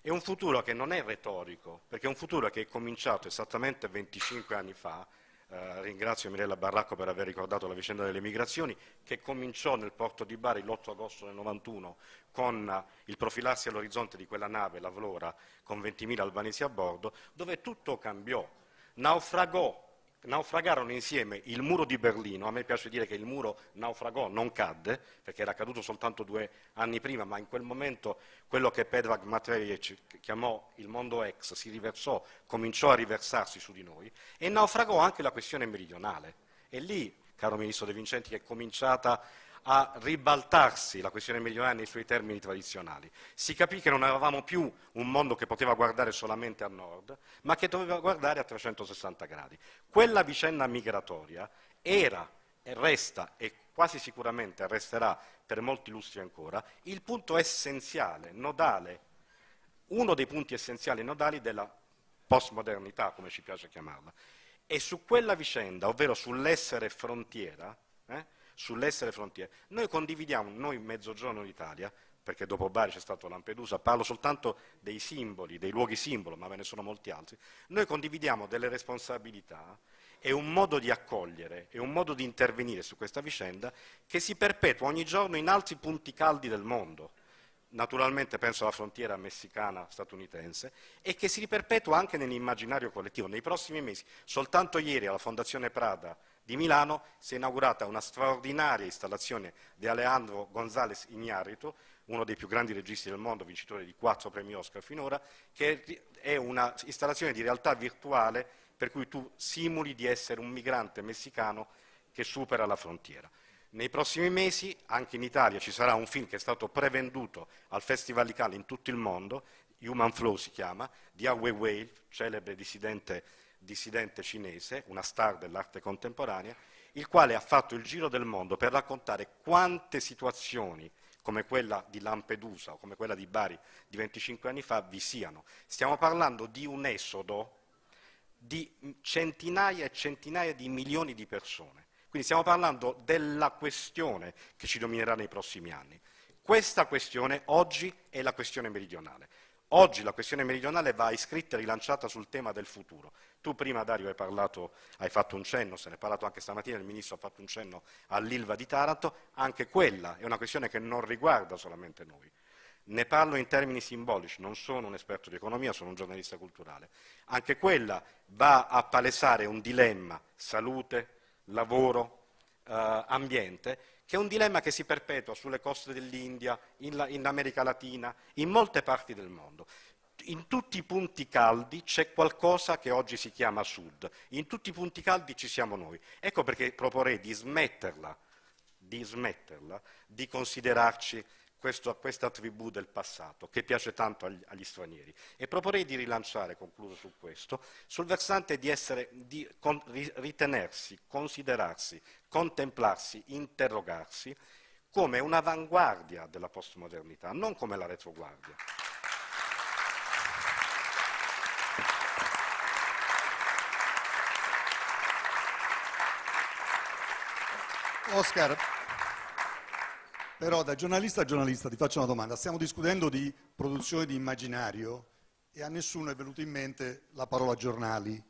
È un futuro che non è retorico, perché è un futuro che è cominciato esattamente 25 anni fa, eh, ringrazio Mirella Barracco per aver ricordato la vicenda delle migrazioni che cominciò nel porto di Bari l'8 agosto del 91 con il profilarsi all'orizzonte di quella nave, la Vlora, con 20.000 albanesi a bordo, dove tutto cambiò. Naufragò naufragarono insieme il muro di Berlino, a me piace dire che il muro naufragò, non cadde, perché era caduto soltanto due anni prima, ma in quel momento quello che Predrag Matvejevic chiamò il mondo ex si riversò, cominciò a riversarsi su di noi, e naufragò anche la questione meridionale. E lì, caro Ministro De Vincenti, che è cominciata a ribaltarsi la questione meridionale nei suoi termini tradizionali. Si capì che non avevamo più un mondo che poteva guardare solamente a nord, ma che doveva guardare a 360 gradi. Quella vicenda migratoria era e resta e quasi sicuramente resterà per molti lustri ancora il punto essenziale, nodale, uno dei punti essenziali e nodali della postmodernità, come ci piace chiamarla. E su quella vicenda, ovvero sull'essere frontiera, eh, sull'essere frontiere. Noi condividiamo, noi Mezzogiorno d'Italia, perché dopo Bari c'è stato Lampedusa, parlo soltanto dei simboli, dei luoghi simbolo, ma ve ne sono molti altri, noi condividiamo delle responsabilità e un modo di accogliere e un modo di intervenire su questa vicenda che si perpetua ogni giorno in altri punti caldi del mondo. Naturalmente penso alla frontiera messicana-statunitense e che si riperpetua anche nell'immaginario collettivo. Nei prossimi mesi, soltanto ieri alla Fondazione Prada di Milano si è inaugurata una straordinaria installazione di Alejandro González Iñárritu, uno dei più grandi registi del mondo, vincitore di quattro premi Oscar finora, che è un'installazione di realtà virtuale per cui tu simuli di essere un migrante messicano che supera la frontiera. Nei prossimi mesi anche in Italia ci sarà un film che è stato prevenduto al Festival di Cali in tutto il mondo, Human Flow si chiama, di Awe Whale, celebre dissidente dissidente cinese, una star dell'arte contemporanea, il quale ha fatto il giro del mondo per raccontare quante situazioni come quella di Lampedusa o come quella di Bari di 25 anni fa vi siano. Stiamo parlando di un esodo di centinaia e centinaia di milioni di persone. Quindi stiamo parlando della questione che ci dominerà nei prossimi anni. Questa questione oggi è la questione meridionale. Oggi la questione meridionale va iscritta e rilanciata sul tema del futuro. Tu prima, Dario, hai, parlato, hai fatto un cenno, se ne è parlato anche stamattina, il Ministro ha fatto un cenno all'Ilva di Taranto, anche quella è una questione che non riguarda solamente noi. Ne parlo in termini simbolici, non sono un esperto di economia, sono un giornalista culturale. Anche quella va a palesare un dilemma salute, lavoro, eh, ambiente, che è un dilemma che si perpetua sulle coste dell'India, in, la, in America Latina, in molte parti del mondo. In tutti i punti caldi c'è qualcosa che oggi si chiama Sud, in tutti i punti caldi ci siamo noi. Ecco perché proporrei di smetterla, di smetterla, di considerarci questo, a questa tribù del passato che piace tanto agli, agli, stranieri. E proporrei di rilanciare, concludo su questo, sul versante di, essere, di con, ritenersi, considerarsi, contemplarsi, interrogarsi come un'avanguardia della postmodernità, non come la retroguardia. Oscar, però da giornalista a giornalista ti faccio una domanda, stiamo discutendo di produzione di immaginario e a nessuno è venuto in mente la parola giornali,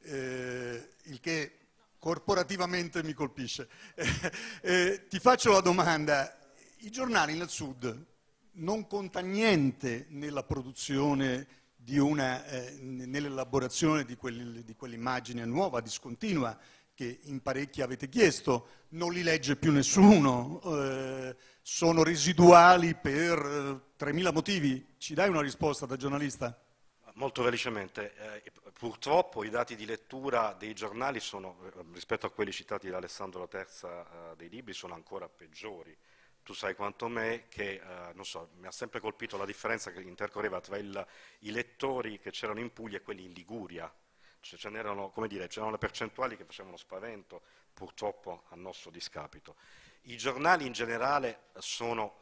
eh, il che corporativamente mi colpisce. eh, ti faccio la domanda, i giornali nel sud non conta niente nella produzione una, eh, nell'elaborazione di, quell'immagine nuova, discontinua, che in parecchi avete chiesto, non li legge più nessuno, eh, sono residuali per 3.000 eh, motivi. Ci dai una risposta da giornalista? Molto velocemente, eh, purtroppo i dati di lettura dei giornali sono, eh, rispetto a quelli citati da Alessandro III eh, dei libri, sono ancora peggiori. Tu sai quanto me che, eh, so, mi ha sempre colpito la differenza che intercorreva tra il, i lettori che c'erano in Puglia e quelli in Liguria, ce n'erano, come dire, c'erano le percentuali che facevano spavento, purtroppo a nostro discapito. I giornali in generale sono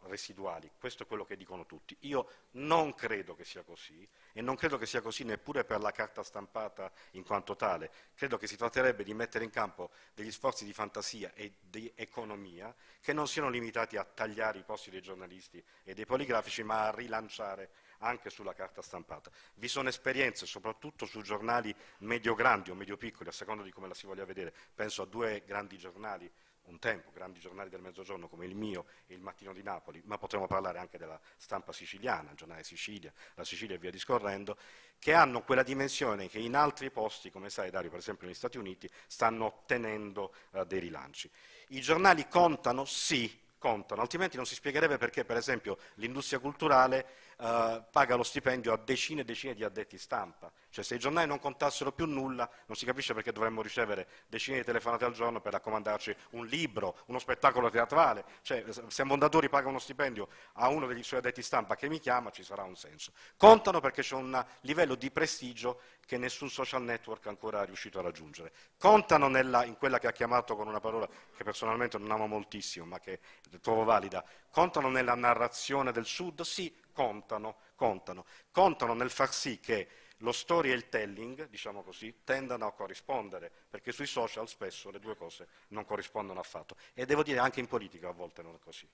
uh, residuali, questo è quello che dicono tutti. Io non credo che sia così e non credo che sia così neppure per la carta stampata in quanto tale. Credo che si tratterebbe di mettere in campo degli sforzi di fantasia e di economia che non siano limitati a tagliare i posti dei giornalisti e dei poligrafici, ma a rilanciare anche sulla carta stampata. Vi sono esperienze, soprattutto su giornali medio-grandi o medio-piccoli, a seconda di come la si voglia vedere. Penso a due grandi giornali un tempo, grandi giornali del mezzogiorno come il mio e il Mattino di Napoli, ma potremmo parlare anche della stampa siciliana, il giornale Sicilia, la Sicilia e via discorrendo, che hanno quella dimensione che in altri posti, come sai Dario, per esempio negli Stati Uniti, stanno ottenendo eh, dei rilanci. I giornali contano? Sì, contano, altrimenti non si spiegherebbe perché, per esempio, l'industria culturale eh, paga lo stipendio a decine e decine di addetti stampa cioè se i giornali non contassero più nulla, non si capisce perché dovremmo ricevere decine di telefonate al giorno per raccomandarci un libro, uno spettacolo teatrale. Cioè, se Mondadori paga uno stipendio a uno degli suoi addetti stampa che mi chiama, ci sarà un senso. Contano perché c'è un livello di prestigio che nessun social network ancora è riuscito a raggiungere. Contano nella, in quella che ha chiamato con una parola che personalmente non amo moltissimo, ma che trovo valida, contano nella narrazione del Sud? Sì, contano, contano. Contano nel far sì che lo story e il telling, diciamo così, tendono a corrispondere, perché sui social spesso le due cose non corrispondono affatto. E devo dire anche in politica a volte non è così.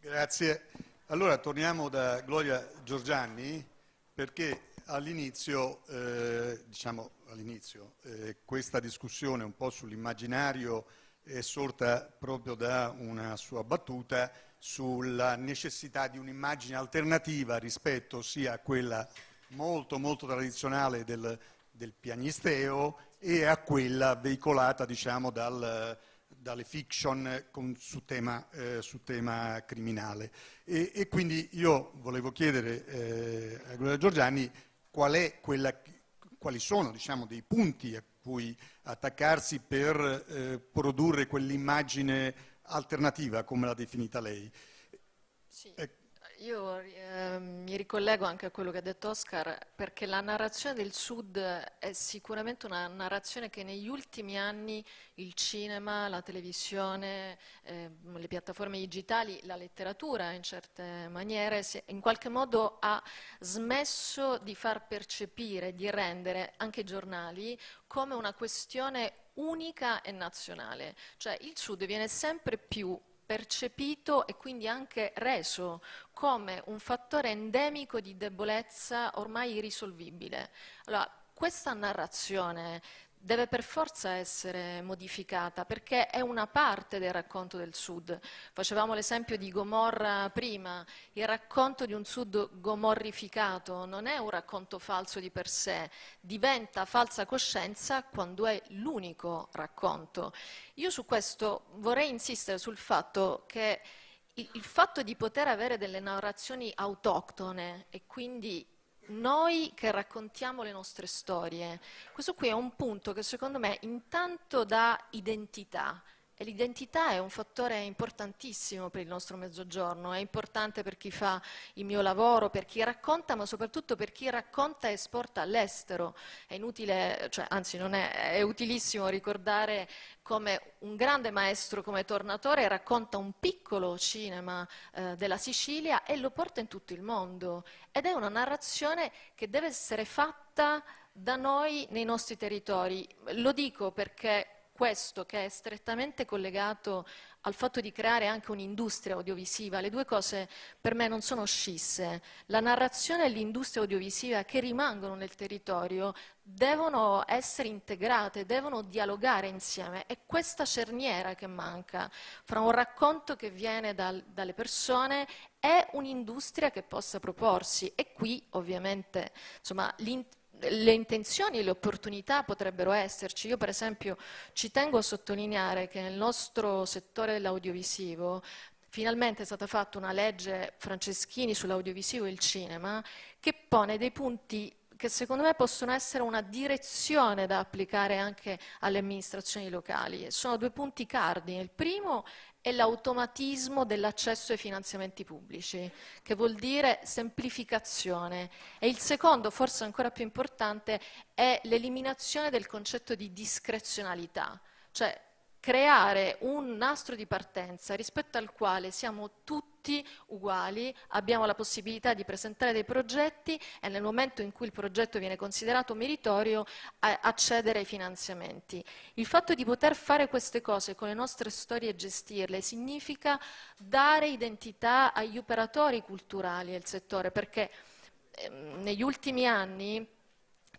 Grazie. Allora torniamo da Gloria Giorgianni, perché all'inizio, eh, diciamo, all'inizio eh, questa discussione un po' sull'immaginario è sorta proprio da una sua battuta sulla necessità di un'immagine alternativa rispetto sia a quella molto molto tradizionale del, del pianisteo e a quella veicolata diciamo, dal, dalle fiction con, su, tema, eh, su, tema, criminale. E, e, quindi io volevo chiedere eh, a Gloria Giorgiani qual quella, quali sono diciamo, dei punti a cui attaccarsi per eh, produrre quell'immagine alternativa, come l'ha definita lei. Sì. Ecco. Io eh, mi ricollego anche a quello che ha detto Oscar, perché la narrazione del Sud è sicuramente una narrazione che negli ultimi anni il cinema, la televisione, eh, le piattaforme digitali, la letteratura in certe maniere, in qualche modo ha smesso di far percepire, di rendere anche i giornali come una questione unica e nazionale. Cioè il Sud viene sempre più percepito e quindi anche reso come un fattore endemico di debolezza ormai irrisolvibile. Allora, questa narrazione deve per forza essere modificata perché è una parte del racconto del Sud. Facevamo l'esempio di Gomorra prima, il racconto di un Sud gomorrificato non è un racconto falso di per sé, diventa falsa coscienza quando è l'unico racconto. Io su questo vorrei insistere sul fatto che il, fatto di poter avere delle narrazioni autoctone e quindi noi che raccontiamo le nostre storie. Questo qui è un punto che secondo me intanto dà identità, e l'identità è un fattore importantissimo per il nostro mezzogiorno, è importante per chi fa il mio lavoro, per chi racconta, ma soprattutto per chi racconta e esporta all'estero. È inutile, cioè, anzi è, è utilissimo ricordare come un grande maestro come Tornatore racconta un piccolo cinema eh, della Sicilia e lo porta in tutto il mondo. Ed è una narrazione che deve essere fatta da noi nei nostri territori. Lo dico perché questo che è strettamente collegato al fatto di creare anche un'industria audiovisiva. Le due cose per me non sono scisse. La narrazione e l'industria audiovisiva che rimangono nel territorio devono essere integrate, devono dialogare insieme. È questa cerniera che manca fra un racconto che viene dal, dalle persone e un'industria che possa proporsi. E qui ovviamente insomma, le intenzioni e le opportunità potrebbero esserci. Io per esempio ci tengo a sottolineare che nel nostro settore dell'audiovisivo finalmente è stata fatta una legge Franceschini sull'audiovisivo e il cinema che pone dei punti che secondo me possono essere una direzione da applicare anche alle amministrazioni locali. Sono due punti cardine. Il primo è l'automatismo dell'accesso ai finanziamenti pubblici, che vuol dire semplificazione. E il secondo, forse ancora più importante, è l'eliminazione del concetto di discrezionalità, cioè creare un nastro di partenza rispetto al quale siamo tutti uguali, abbiamo la possibilità di presentare dei progetti e nel momento in cui il progetto viene considerato meritorio accedere ai finanziamenti. Il fatto di poter fare queste cose con le nostre storie e gestirle significa dare identità agli operatori culturali del settore perché ehm, negli ultimi anni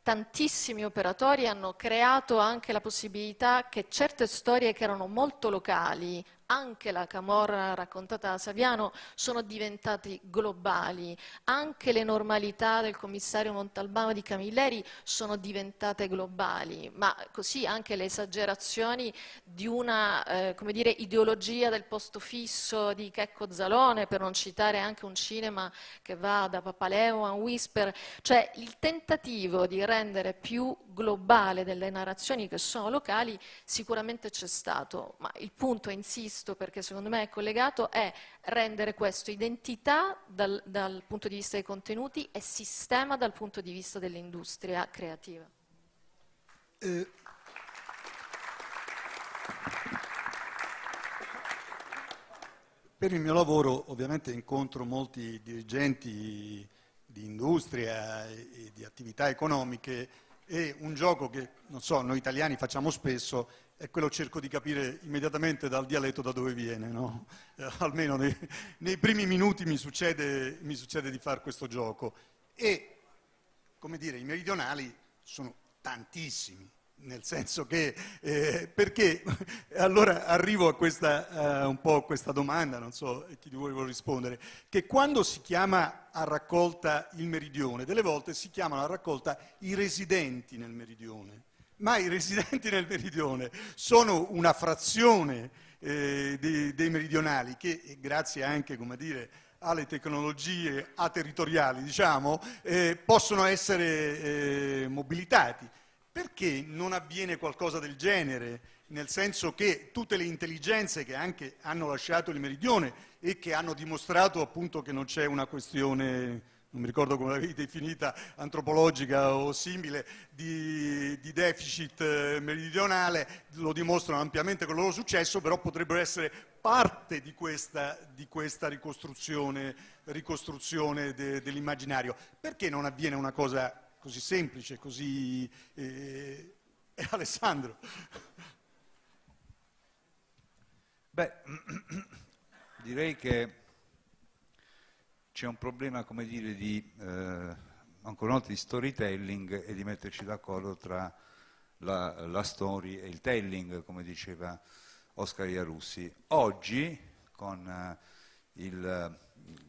tantissimi operatori hanno creato anche la possibilità che certe storie che erano molto locali anche la camorra raccontata da Saviano sono diventati globali, anche le normalità del commissario Montalbano di Camilleri sono diventate globali, ma così anche le esagerazioni di una eh, dire, ideologia del posto fisso di Checco Zalone, per non citare anche un cinema che va da Papaleo a Whisper, cioè il tentativo di rendere più globale delle narrazioni che sono locali sicuramente c'è stato, ma il punto, insisto, questo, perché secondo me è collegato, è rendere questo identità dal, dal punto di vista dei contenuti e sistema dal punto di vista dell'industria creativa. Eh. Per il mio lavoro ovviamente incontro molti dirigenti di industria e di attività economiche e un gioco che, non so, noi italiani facciamo spesso è quello cerco di capire immediatamente dal dialetto da dove viene, no? eh, almeno nei, nei, primi minuti mi succede, mi succede di fare questo gioco. E, come dire, i meridionali sono tantissimi, nel senso che, eh, perché, allora arrivo a questa, uh, un po' a questa domanda, non so chi di voi vuole rispondere, che quando si chiama a raccolta il meridione, delle volte si chiamano a raccolta i residenti nel meridione, ma i residenti nel meridione sono una frazione eh, dei, dei, meridionali che, eh, grazie anche, come dire, alle tecnologie aterritoriali, diciamo, eh, possono essere eh, mobilitati perché non avviene qualcosa del genere? Nel senso che tutte le intelligenze che anche hanno lasciato il meridione e che hanno dimostrato appunto che non c'è una questione non mi ricordo come l'avevi definita, antropologica o simile, di, di, deficit eh, meridionale, lo dimostrano ampiamente con il loro successo, però potrebbero essere parte di questa, di questa ricostruzione, ricostruzione de, dell'immaginario. Perché non avviene una cosa così semplice, così... Eh, è eh, Alessandro. Beh, direi che c'è un problema, come dire, di, eh, ancora una volta, di storytelling e di metterci d'accordo tra la, la story e il telling, come diceva Oscar Iarussi. Oggi, con eh, il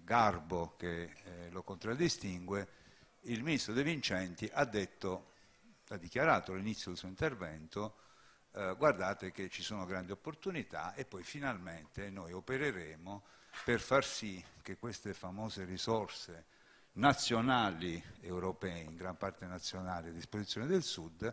garbo che eh, lo contraddistingue, il ministro De Vincenti ha, detto, ha dichiarato all'inizio del suo intervento eh, guardate che ci sono grandi opportunità e poi finalmente noi opereremo per far sì che queste famose risorse nazionali europee, in gran parte nazionali a disposizione del Sud,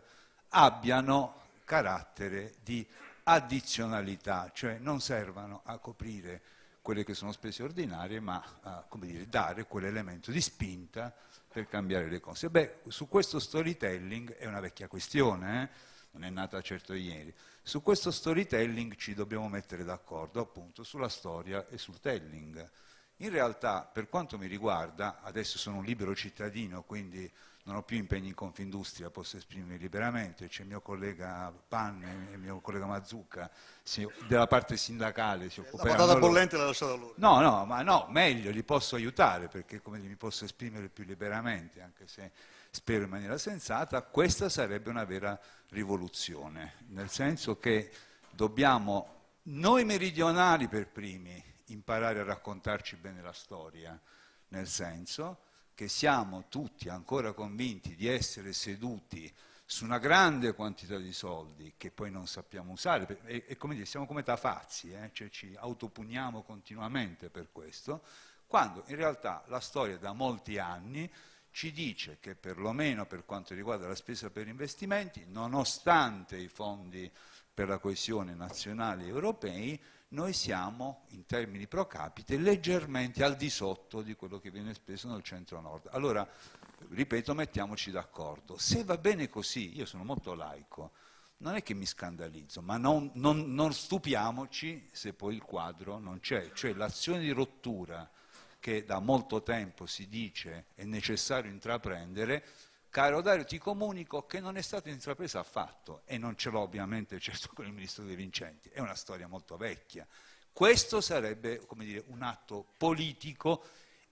abbiano carattere di addizionalità, cioè non servano a coprire quelle che sono spese ordinarie, ma a dire, dare quell'elemento di spinta per cambiare le cose. Beh, su questo storytelling è una vecchia questione, eh? non è nata certo ieri, su questo storytelling ci dobbiamo mettere d'accordo appunto sulla storia e sul telling. In realtà, per quanto mi riguarda, adesso sono un libero cittadino, quindi non ho più impegni in Confindustria, posso esprimermi liberamente, c'è il mio collega Pan e il mio collega Mazzucca si, della parte sindacale si La patata loro. bollente l'ha lasciata loro. No, no, ma no, meglio, li posso aiutare perché come mi posso esprimere più liberamente, anche se spero in maniera sensata, questa sarebbe una vera rivoluzione, nel senso che dobbiamo noi meridionali per primi imparare a raccontarci bene la storia, nel senso che siamo tutti ancora convinti di essere seduti su una grande quantità di soldi che poi non sappiamo usare, e, e come dire, siamo come tafazzi, eh? cioè ci autopugniamo continuamente per questo, quando in realtà la storia da molti anni ci dice che perlomeno per quanto riguarda la spesa per investimenti, nonostante i fondi per la coesione nazionali e europei, noi siamo, in termini pro capite, leggermente al di sotto di quello che viene speso nel centro-nord. Allora, ripeto, mettiamoci d'accordo. Se va bene così, io sono molto laico, non è che mi scandalizzo, ma non, non, non stupiamoci se poi il quadro non c'è. Cioè l'azione di rottura che da molto tempo si dice è necessario intraprendere, Caro Dario, ti comunico che non è stata intrapresa affatto e non ce l'ho ovviamente certo con il ministro De Vincenti, è una storia molto vecchia. Questo sarebbe dire, un atto politico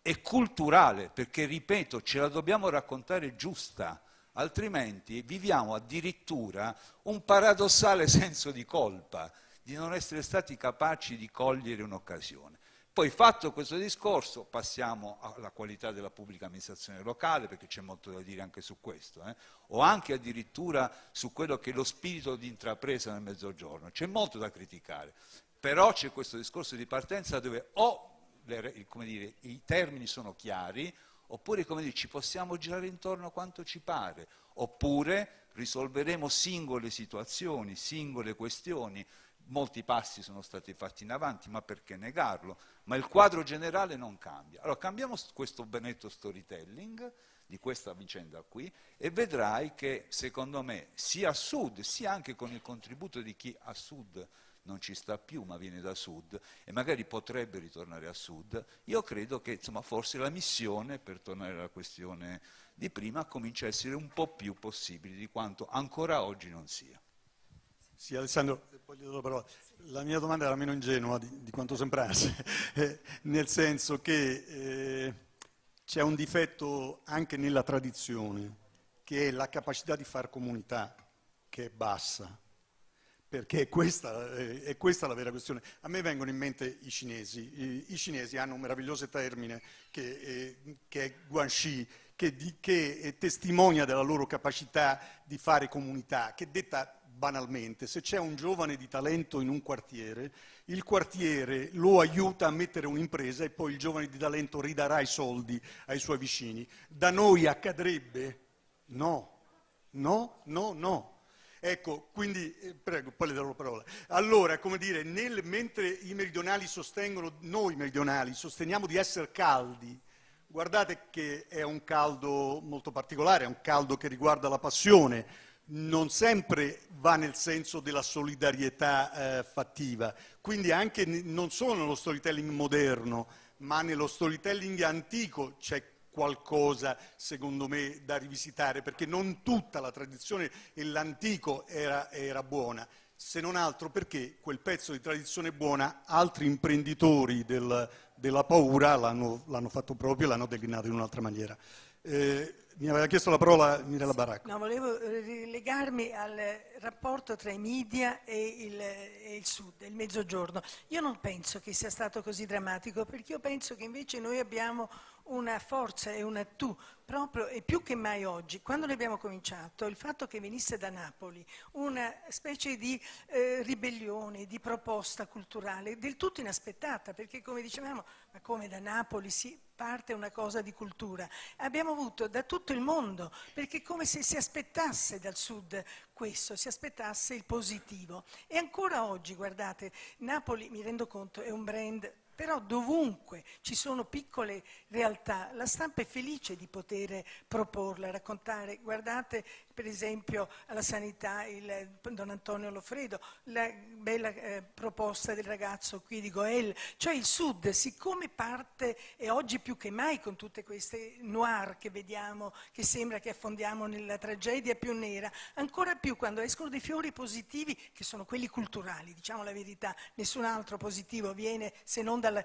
e culturale, perché ripeto, ce la dobbiamo raccontare giusta, altrimenti viviamo addirittura un paradossale senso di colpa di non essere stati capaci di cogliere un'occasione. Poi fatto questo discorso passiamo alla qualità della pubblica amministrazione locale, perché c'è molto da dire anche su questo, eh? o anche addirittura su quello che è lo spirito di intrapresa nel mezzogiorno. C'è molto da criticare, però c'è questo discorso di partenza dove o le, dire, i termini sono chiari, oppure dire, ci possiamo girare intorno quanto ci pare, oppure risolveremo singole situazioni, singole questioni, molti passi sono stati fatti in avanti, ma perché negarlo? Ma il quadro generale non cambia. Allora cambiamo questo benetto storytelling di questa vicenda qui e vedrai che secondo me sia a sud, sia anche con il contributo di chi a sud non ci sta più ma viene da sud e magari potrebbe ritornare a sud, io credo che insomma, forse la missione, per tornare alla questione di prima, comincia a essere un po' più possibile di quanto ancora oggi non sia. Sì, Alessandro, la, la mia domanda era meno ingenua di, di quanto sembrasse, eh, nel senso che eh, c'è un difetto anche nella tradizione, che è la capacità di far comunità, che è bassa, perché è questa, eh, è questa la vera questione. A me vengono in mente i cinesi. I, i cinesi hanno un meraviglioso termine che, eh, che è guanxi, che, di, che testimonia della loro capacità di fare comunità, che detta banalmente, se c'è un giovane di talento in un quartiere, il quartiere lo aiuta a mettere un'impresa e poi il giovane di talento ridarà i soldi ai suoi vicini. Da noi accadrebbe? No, no, no, no. Ecco, quindi, eh, prego, poi le darò la parola. Allora, come dire, nel, mentre i meridionali sostengono, noi meridionali sosteniamo di essere caldi, guardate che è un caldo molto particolare, è un caldo che riguarda la passione, non sempre va nel senso della solidarietà eh, fattiva, quindi anche non solo nello storytelling moderno, ma nello storytelling antico c'è qualcosa, secondo me, da rivisitare, perché non tutta la tradizione e l'antico era, era buona se non altro perché quel pezzo di tradizione buona altri imprenditori del, della paura l'hanno, fatto proprio e l'hanno declinato in un'altra maniera. Eh, mi aveva chiesto la parola Mirella Baracco. No, volevo legarmi al rapporto tra i media e il, e il sud, il mezzogiorno. Io non penso che sia stato così drammatico, perché io penso che invece noi abbiamo una forza e una tu, proprio e più che mai oggi, quando noi abbiamo cominciato, il fatto che venisse da Napoli una specie di eh, ribellione, di proposta culturale, del tutto inaspettata, perché come dicevamo, ma come da Napoli si parte una cosa di cultura, abbiamo avuto da tutto il mondo, perché è come se si aspettasse dal sud questo, si aspettasse il positivo. E ancora oggi, guardate, Napoli, mi rendo conto, è un brand però dovunque ci sono piccole realtà, la stampa è felice di poter proporla, raccontare, guardate per esempio alla sanità il eh, Don Antonio Lofredo, la bella eh, proposta del ragazzo qui di Goel, cioè il Sud, siccome parte, e oggi più che mai con tutte queste noir che vediamo, che sembra che affondiamo nella tragedia più nera, ancora più quando escono dei fiori positivi, che sono quelli culturali, diciamo la verità, nessun altro positivo viene se non dal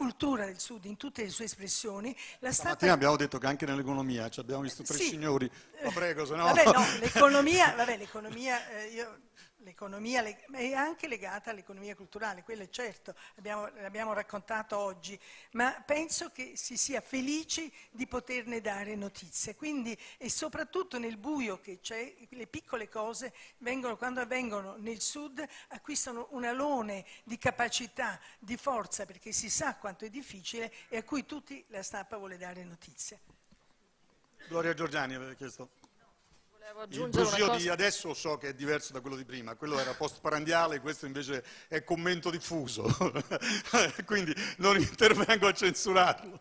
cultura del Sud in tutte le sue espressioni. La Stamattina abbiamo detto che anche nell'economia, cioè abbiamo visto tre sì. signori, ma oh, prego, se no... Vabbè, l'economia, eh, io l'economia è anche legata all'economia culturale, quello è certo, l'abbiamo raccontato oggi, ma penso che si sia felici di poterne dare notizie. Quindi, e soprattutto nel buio che c'è, le piccole cose vengono, quando avvengono nel sud acquistano un alone di capacità, di forza, perché si sa quanto è difficile e a cui tutti la stampa vuole dare notizie. Gloria Giorgiani aveva chiesto il brusio di adesso so che è diverso da quello di prima, quello era post-parandiale, questo invece è commento diffuso, quindi non intervengo a censurarlo.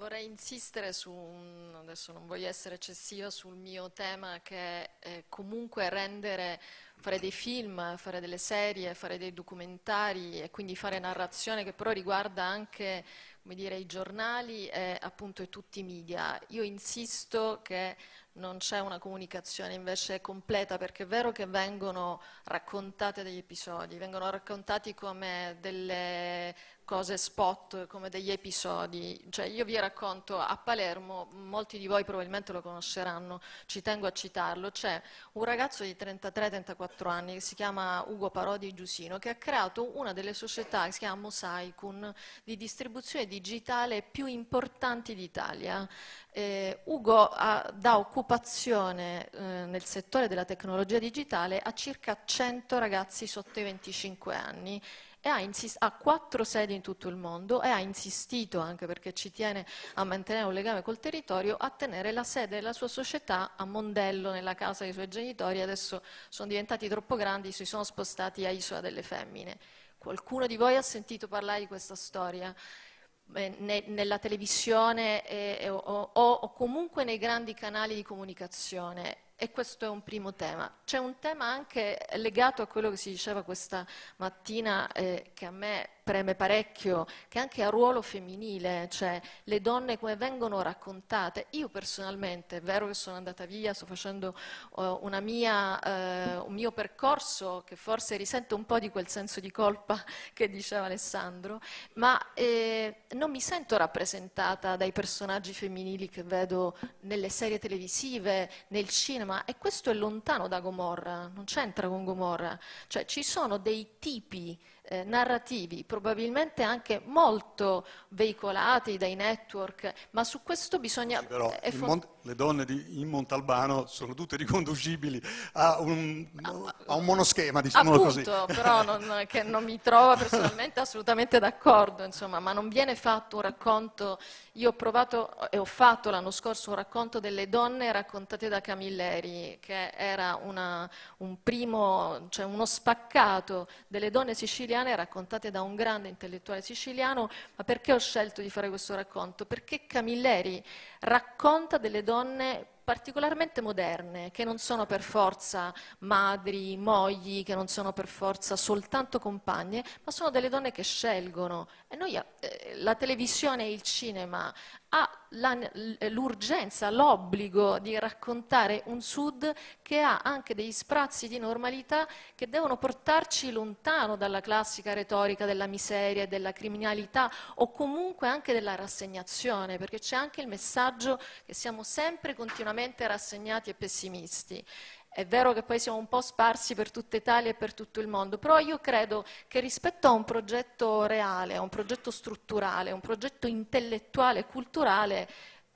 Vorrei insistere su un, adesso non voglio essere eccessiva, sul mio tema che è eh, comunque rendere, fare dei film, fare delle serie, fare dei documentari e quindi fare narrazione che però riguarda anche dire, i giornali e appunto e tutti i media. Io insisto che non c'è una comunicazione invece completa perché è vero che vengono raccontate degli episodi, vengono raccontati come delle cose spot, come degli episodi. Cioè, io vi racconto a Palermo, molti di voi probabilmente lo conosceranno, ci tengo a citarlo, c'è un ragazzo di 33-34 anni che si chiama Ugo Parodi Giusino che ha creato una delle società che si chiama Mosaicun di distribuzione digitale più importanti d'Italia. Eh, Ugo ha, dà occupazione eh, nel settore della tecnologia digitale a circa 100 ragazzi sotto i 25 anni insist- ha quattro sedi in tutto il mondo e ha insistito, anche perché ci tiene a mantenere un legame col territorio, a tenere la sede della sua società a Mondello, nella casa dei suoi genitori. Adesso sono diventati troppo grandi, si sono spostati a Isola delle Femmine. Qualcuno di voi ha sentito parlare di questa storia? Eh, nella televisione eh, o, o, comunque nei grandi canali di comunicazione. E questo è un primo tema. C'è un tema anche legato a quello che si diceva questa mattina eh, che a me preme parecchio, che anche a ruolo femminile, cioè le donne come vengono raccontate. Io personalmente, è vero che sono andata via, sto facendo uh, mia, uh, un mio percorso che forse risente un po' di quel senso di colpa che diceva Alessandro, ma eh, non mi sento rappresentata dai personaggi femminili che vedo nelle serie televisive, nel cinema, e questo è lontano da Gomorra, non c'entra con Gomorra, cioè ci sono dei tipi eh, narrativi, probabilmente anche molto veicolati dai network, ma su questo bisogna... Sì, però, il, mon le donne di, in Montalbano sono tutte riconducibili a un, a un monoschema, diciamolo così. però non, che non mi trovo personalmente assolutamente d'accordo, insomma, ma non viene fatto un racconto, io ho provato e ho fatto l'anno scorso un racconto delle donne raccontate da Camilleri, che era una, un primo, cioè uno spaccato delle donne siciliane raccontate da un grande intellettuale siciliano, ma perché ho scelto di fare questo racconto? Perché Camilleri racconta delle donne donne particolarmente moderne, che non sono per forza madri, mogli, che non sono per forza soltanto compagne, ma sono delle donne che scelgono. E noi, eh, la televisione e il cinema ha l'urgenza, l'obbligo di raccontare un Sud che ha anche degli sprazzi di normalità che devono portarci lontano dalla classica retorica della miseria e della criminalità o comunque anche della rassegnazione, perché c'è anche il messaggio che siamo sempre continuamente rassegnati e pessimisti. È vero che poi siamo un po' sparsi per tutta Italia e per tutto il mondo, però io credo che rispetto a un progetto reale, a un progetto strutturale, a un progetto intellettuale e culturale,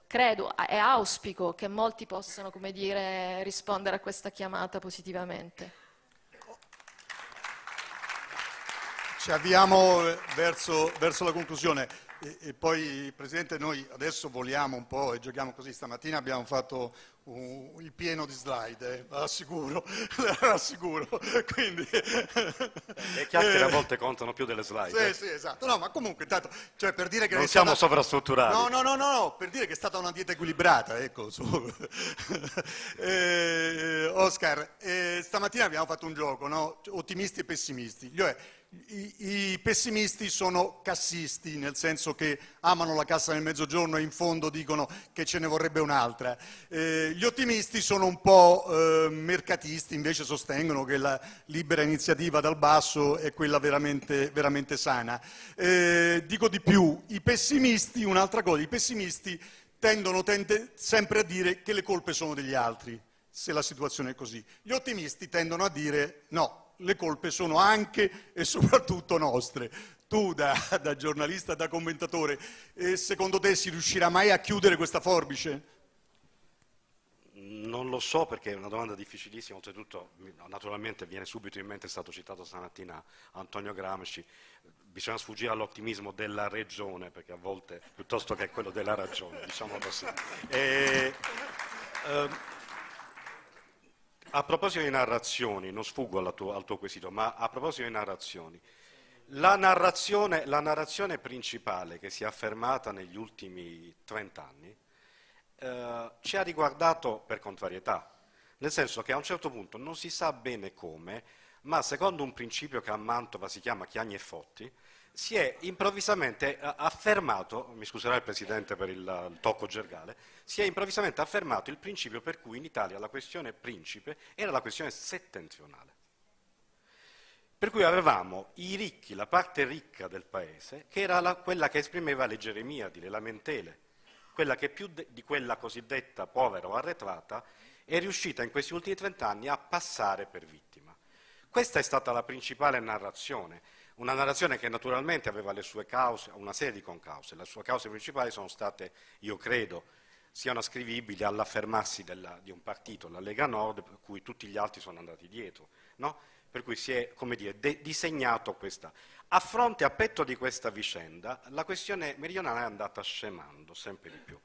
credo e auspico che molti possano, come dire, rispondere a questa chiamata positivamente. Ci avviamo verso, verso la conclusione. E, e poi, Presidente, noi adesso voliamo un po' e giochiamo così. Stamattina abbiamo fatto un, uh, il pieno di slide, eh, rassicuro, assicuro. Quindi, le chiacchiere a eh. volte contano più delle slide. Sì, eh. sì, esatto. No, ma comunque intanto, cioè per dire che... Non siamo stata... sovrastrutturati. No, no, no, no, no, per dire che è stata una dieta equilibrata, ecco. eh, Oscar, eh, stamattina abbiamo fatto un gioco, no? Ottimisti e pessimisti. I, I pessimisti sono cassisti, nel senso che amano la cassa nel mezzogiorno e in fondo dicono che ce ne vorrebbe un'altra. Eh, gli ottimisti sono un po' eh, mercatisti, invece sostengono che la libera iniziativa dal basso è quella veramente, veramente sana. Eh, dico di più, i pessimisti, un'altra cosa, i pessimisti tendono tende, sempre a dire che le colpe sono degli altri, se la situazione è così. Gli ottimisti tendono a dire no, le colpe sono anche e soprattutto nostre tu da, da giornalista, da commentatore, secondo te si riuscirà mai a chiudere questa forbice? Non lo so perché è una domanda difficilissima, oltretutto naturalmente viene subito in mente, è stato citato stamattina Antonio Gramsci, bisogna sfuggire all'ottimismo della regione perché a volte piuttosto che quello della ragione, diciamo così. E, eh, a proposito di narrazioni, non sfugo tuo, al tuo quesito, ma a proposito di narrazioni, la narrazione, la narrazione, principale che si è affermata negli ultimi 30 anni eh, ci ha riguardato per contrarietà, nel senso che a un certo punto non si sa bene come, ma secondo un principio che a Mantova si chiama Chiagni e Fotti, si è improvvisamente eh, affermato, mi scuserà il Presidente per il, il tocco gergale, si è improvvisamente affermato il principio per cui in Italia la questione principe era la questione settentrionale. Per cui avevamo i ricchi, la parte ricca del paese, che era la, quella che esprimeva le Geremiadi, le lamentele, quella che più de, di quella cosiddetta povera o arretrata è riuscita in questi ultimi trent'anni a passare per vittima. Questa è stata la principale narrazione, una narrazione che naturalmente aveva le sue cause, una serie di concause. Le sue cause principali sono state, io credo, siano ascrivibili all'affermarsi della, di un partito, la Lega Nord, per cui tutti gli altri sono andati dietro. No? per cui si è dire, de- disegnato questa. A fronte, a petto di questa vicenda, la questione meridionale è andata scemando sempre di più.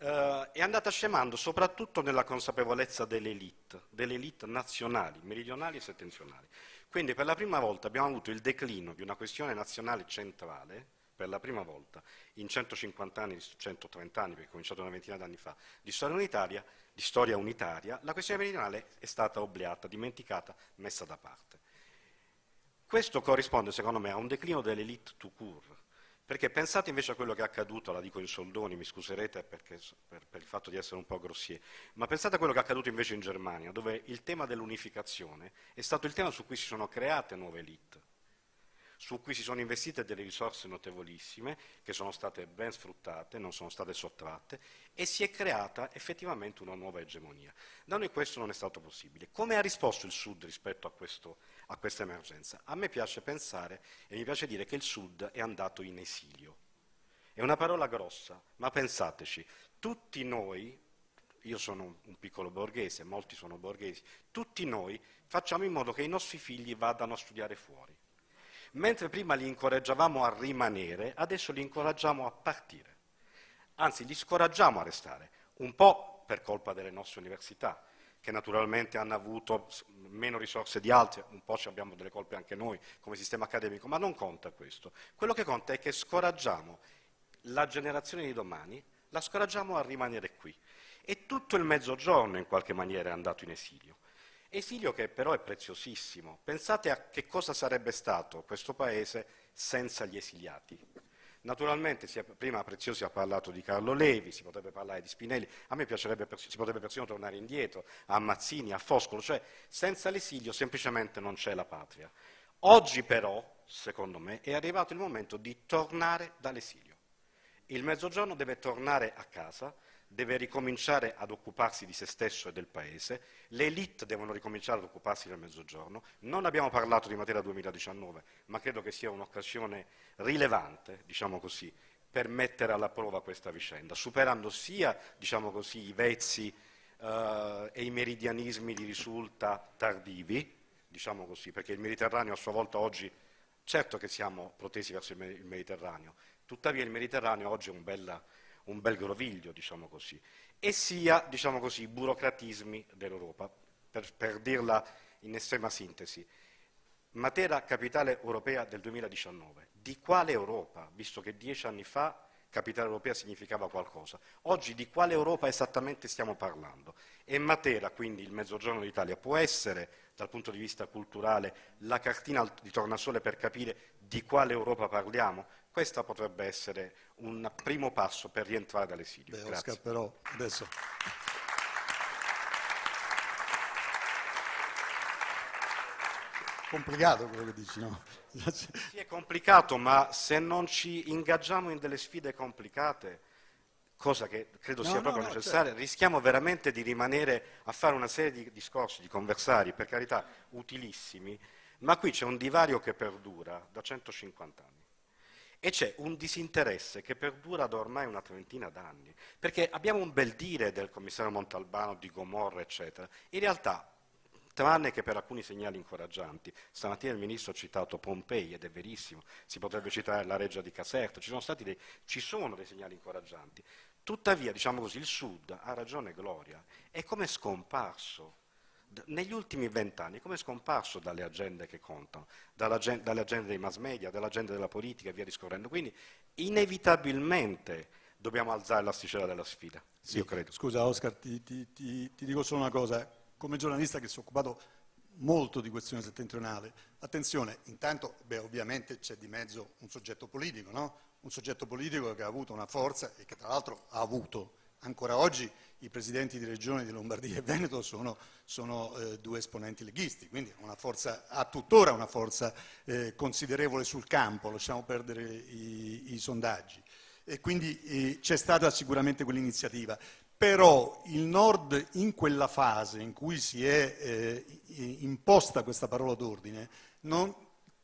Uh, è andata scemando soprattutto nella consapevolezza dell'elite, dell'elite nazionali, meridionali e settentrionali. Quindi per la prima volta abbiamo avuto il declino di una questione nazionale centrale, per la prima volta in 150 anni, 130 anni, perché è cominciato una ventina d'anni fa, di storia unitaria, di storia unitaria, la questione meridionale è stata obliata, dimenticata, messa da parte. Questo corrisponde, secondo me, a un declino dell'elite tout court, perché pensate invece a quello che è accaduto, la dico in soldoni, mi scuserete perché, per, per, il fatto di essere un po' grossier, ma pensate a quello che è accaduto invece in Germania, dove il tema dell'unificazione è stato il tema su cui si sono create nuove elite su cui si sono investite delle risorse notevolissime che sono state ben sfruttate, non sono state sottratte e si è creata effettivamente una nuova egemonia. Da noi questo non è stato possibile. Come ha risposto il Sud rispetto a, questo, a questa emergenza? A me piace pensare e mi piace dire che il Sud è andato in esilio. È una parola grossa, ma pensateci, tutti noi, io sono un piccolo borghese, molti sono borghesi, tutti noi facciamo in modo che i nostri figli vadano a studiare fuori. Mentre prima li incoraggiavamo a rimanere, adesso li incoraggiamo a partire. Anzi, li scoraggiamo a restare, un po' per colpa delle nostre università, che naturalmente hanno avuto meno risorse di altre, un po' ci abbiamo delle colpe anche noi come sistema accademico, ma non conta questo. Quello che conta è che scoraggiamo la generazione di domani, la scoraggiamo a rimanere qui. E tutto il mezzogiorno in qualche maniera è andato in esilio. Esilio che però è preziosissimo. Pensate a che cosa sarebbe stato questo paese senza gli esiliati. Naturalmente, prima Preziosi ha parlato di Carlo Levi, si potrebbe parlare di Spinelli, a me piacerebbe, si potrebbe persino tornare indietro, a Mazzini, a Foscolo, cioè senza l'esilio semplicemente non c'è la patria. Oggi però, secondo me, è arrivato il momento di tornare dall'esilio. Il mezzogiorno deve tornare a casa, deve ricominciare ad occuparsi di se stesso e del paese, le elite devono ricominciare ad occuparsi del mezzogiorno, non abbiamo parlato di materia 2019, ma credo che sia un'occasione rilevante, diciamo così, per mettere alla prova questa vicenda, superando sia diciamo così, i vezzi eh, e i meridianismi di risulta tardivi, diciamo così, perché il Mediterraneo a sua volta oggi, certo che siamo protesi verso il Mediterraneo, tuttavia il Mediterraneo oggi è un bella un bel groviglio, diciamo così, e sia, diciamo così, i burocratismi dell'Europa, per, per dirla in estrema sintesi. Matera, capitale europea del 2019. Di quale Europa, visto che dieci anni fa capitale europea significava qualcosa. Oggi di quale Europa esattamente stiamo parlando? E Matera, quindi il mezzogiorno d'Italia, può essere, dal punto di vista culturale, la cartina di tornasole per capire di quale Europa parliamo? Questo potrebbe essere un primo passo per rientrare dall'esilio. Beh, Oscar, però adesso... complicato quello che dici, no? Sì, è complicato, ma se non ci ingaggiamo in delle sfide complicate, cosa che credo no, sia proprio no, certo. necessaria, certo. rischiamo veramente di rimanere a fare una serie di discorsi, di conversari, per carità, utilissimi, ma qui c'è un divario che perdura da 150 anni. E c'è un disinteresse che perdura da ormai una trentina d'anni, perché abbiamo un bel dire del commissario Montalbano, di Gomorra, eccetera. In realtà tranne che per alcuni segnali incoraggianti. Stamattina il ministro ha citato Pompei, ed è verissimo, si potrebbe citare la reggia di Caserta, ci sono, dei, ci sono dei segnali incoraggianti. Tuttavia, diciamo così, il Sud ha ragione Gloria, è come scomparso negli ultimi vent'anni come è scomparso dalle agende che contano, dalle agende dei mass media, dall'agenda della politica e via discorrendo. Quindi inevitabilmente dobbiamo alzare l'asticella della sfida, sì, io credo. Scusa Oscar, ti, ti, ti, ti dico solo una cosa, come giornalista che si è occupato molto di questione settentrionale, attenzione, intanto beh, ovviamente c'è di mezzo un soggetto politico, no? un soggetto politico che ha avuto una forza e che tra l'altro ha avuto Ancora oggi i presidenti di regione di Lombardia e Veneto sono, sono eh, due esponenti leghisti, quindi forza, ha tuttora una forza eh, considerevole sul campo, lasciamo perdere i, i sondaggi. E quindi eh, c'è stata sicuramente quell'iniziativa. Però il Nord in quella fase in cui si è eh, imposta questa parola d'ordine non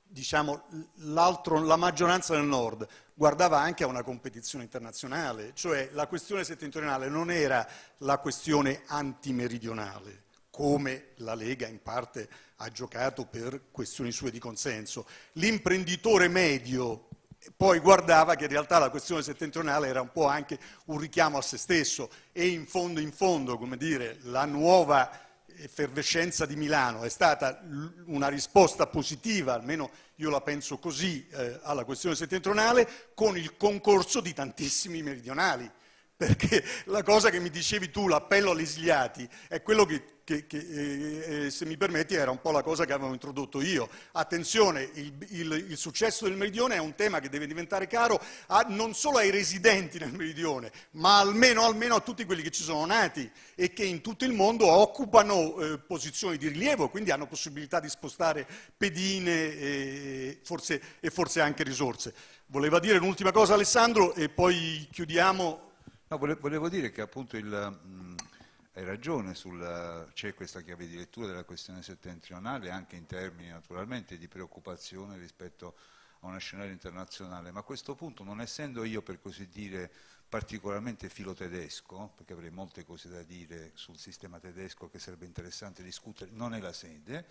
diciamo, la maggioranza del nord guardava anche a una competizione internazionale, cioè la questione settentrionale non era la questione antimeridionale, come la Lega in parte ha giocato per questioni sue di consenso. L'imprenditore medio poi guardava che in realtà la questione settentrionale era un po' anche un richiamo a se stesso e in fondo, in fondo, come dire, la nuova effervescenza di Milano è stata una risposta positiva, almeno io la penso così, eh, alla questione settentrionale, con il concorso di tantissimi meridionali. Perché la cosa che mi dicevi tu, l'appello agli esiliati, è quello che che, che eh, eh, se mi permetti era un po' la cosa che avevo introdotto io. Attenzione, il, il, il successo del meridione è un tema che deve diventare caro a, non solo ai residenti nel meridione, ma almeno, almeno, a tutti quelli che ci sono nati e che in tutto il mondo occupano eh, posizioni di rilievo, quindi hanno possibilità di spostare pedine e forse, e forse anche risorse. Voleva dire un'ultima cosa Alessandro e poi chiudiamo. No, volevo dire che appunto il, mm, hai ragione, c'è questa chiave di lettura della questione settentrionale anche in termini naturalmente di preoccupazione rispetto a una scenario internazionale, ma a questo punto non essendo io per così dire particolarmente filo tedesco, perché avrei molte cose da dire sul sistema tedesco che sarebbe interessante discutere, non è la sede,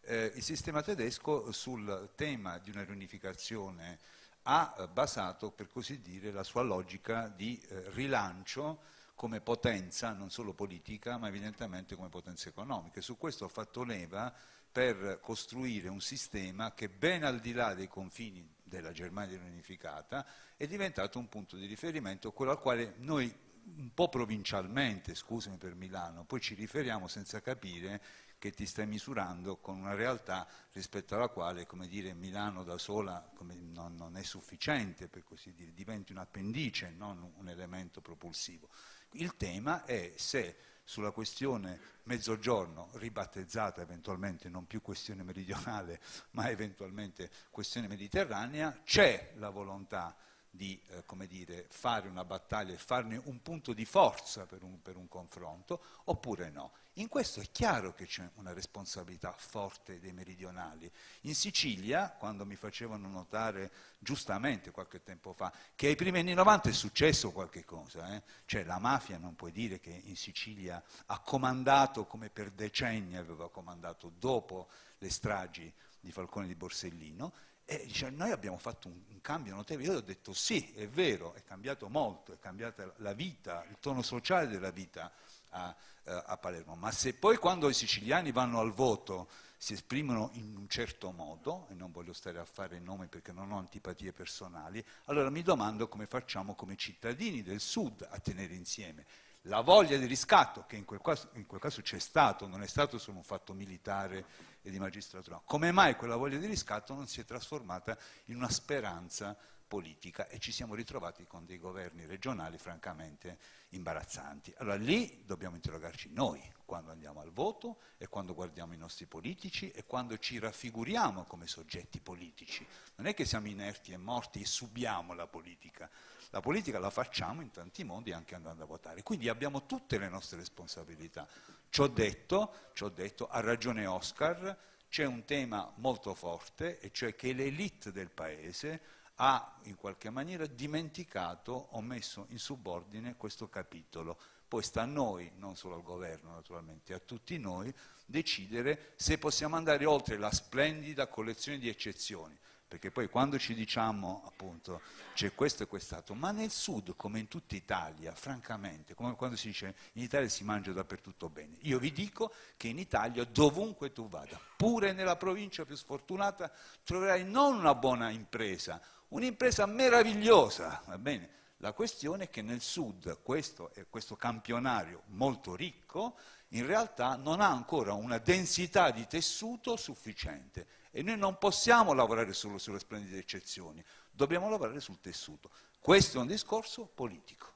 eh, il sistema tedesco sul tema di una riunificazione ha basato per così dire la sua logica di eh, rilancio come potenza, non solo politica, ma evidentemente come potenza economica. E su questo ho fatto leva per costruire un sistema che ben al di là dei confini della Germania riunificata è diventato un punto di riferimento, quello al quale noi un po' provincialmente, scusami per Milano, poi ci riferiamo senza capire che ti stai misurando con una realtà rispetto alla quale, come dire, Milano da sola come, non, non, è sufficiente, per così dire, diventi un'appendice, non un elemento propulsivo. Il tema è se sulla questione mezzogiorno, ribattezzata eventualmente non più questione meridionale, ma eventualmente questione mediterranea, c'è la volontà di eh, dire, fare una battaglia e farne un punto di forza per un, per un confronto, oppure no. In questo è chiaro che c'è una responsabilità forte dei meridionali. In Sicilia, quando mi facevano notare giustamente qualche tempo fa che ai primi anni 90 è successo qualche cosa, eh? cioè la mafia non puoi dire che in Sicilia ha comandato come per decenni aveva comandato dopo le stragi di Falcone di Borsellino, e dice, noi abbiamo fatto un, un cambio notevole. Io ho detto sì, è vero, è cambiato molto, è cambiata la vita, il tono sociale della vita a, eh, a Palermo. Ma se poi quando i siciliani vanno al voto si esprimono in un certo modo, e non voglio stare a fare nomi perché non ho antipatie personali, allora mi domando come facciamo come cittadini del Sud a tenere insieme la voglia di riscatto, che in quel, caso, in quel caso c'è stato, non è stato solo un fatto militare e di magistratura, come mai quella voglia di riscatto non si è trasformata in una speranza politica e ci siamo ritrovati con dei governi regionali francamente imbarazzanti. Allora lì dobbiamo interrogarci noi quando andiamo al voto e quando guardiamo i nostri politici e quando ci raffiguriamo come soggetti politici. Non è che siamo inerti e morti e subiamo la politica. La politica la facciamo in tanti modi anche andando a votare. Quindi abbiamo tutte le nostre responsabilità. Ci ho detto, ci ho detto ha ragione Oscar, c'è un tema molto forte, e cioè che l'elite del paese ha in qualche maniera dimenticato o messo in subordine questo capitolo. Poi sta a noi, non solo al governo naturalmente, a tutti noi, decidere se possiamo andare oltre la splendida collezione di eccezioni, perché poi quando ci diciamo appunto c'è questo e quest'altro, ma nel sud come in tutta Italia, francamente, come quando si dice in Italia si mangia dappertutto bene, io vi dico che in Italia dovunque tu vada, pure nella provincia più sfortunata, troverai non una buona impresa, Un'impresa meravigliosa, va bene? La questione è che nel sud questo, questo campionario molto ricco in realtà non ha ancora una densità di tessuto sufficiente e noi non possiamo lavorare solo sulle splendide eccezioni, dobbiamo lavorare sul tessuto. Questo è un discorso politico.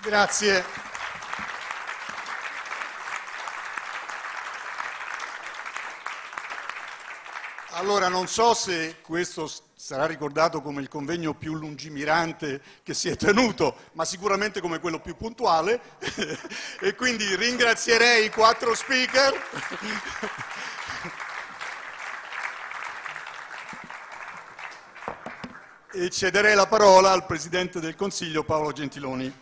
Grazie. Allora non so se questo sarà ricordato come il convegno più lungimirante che si è tenuto, ma sicuramente come quello più puntuale. e quindi ringrazierei i quattro speaker. e cederei la parola al Presidente del Consiglio Paolo Gentiloni.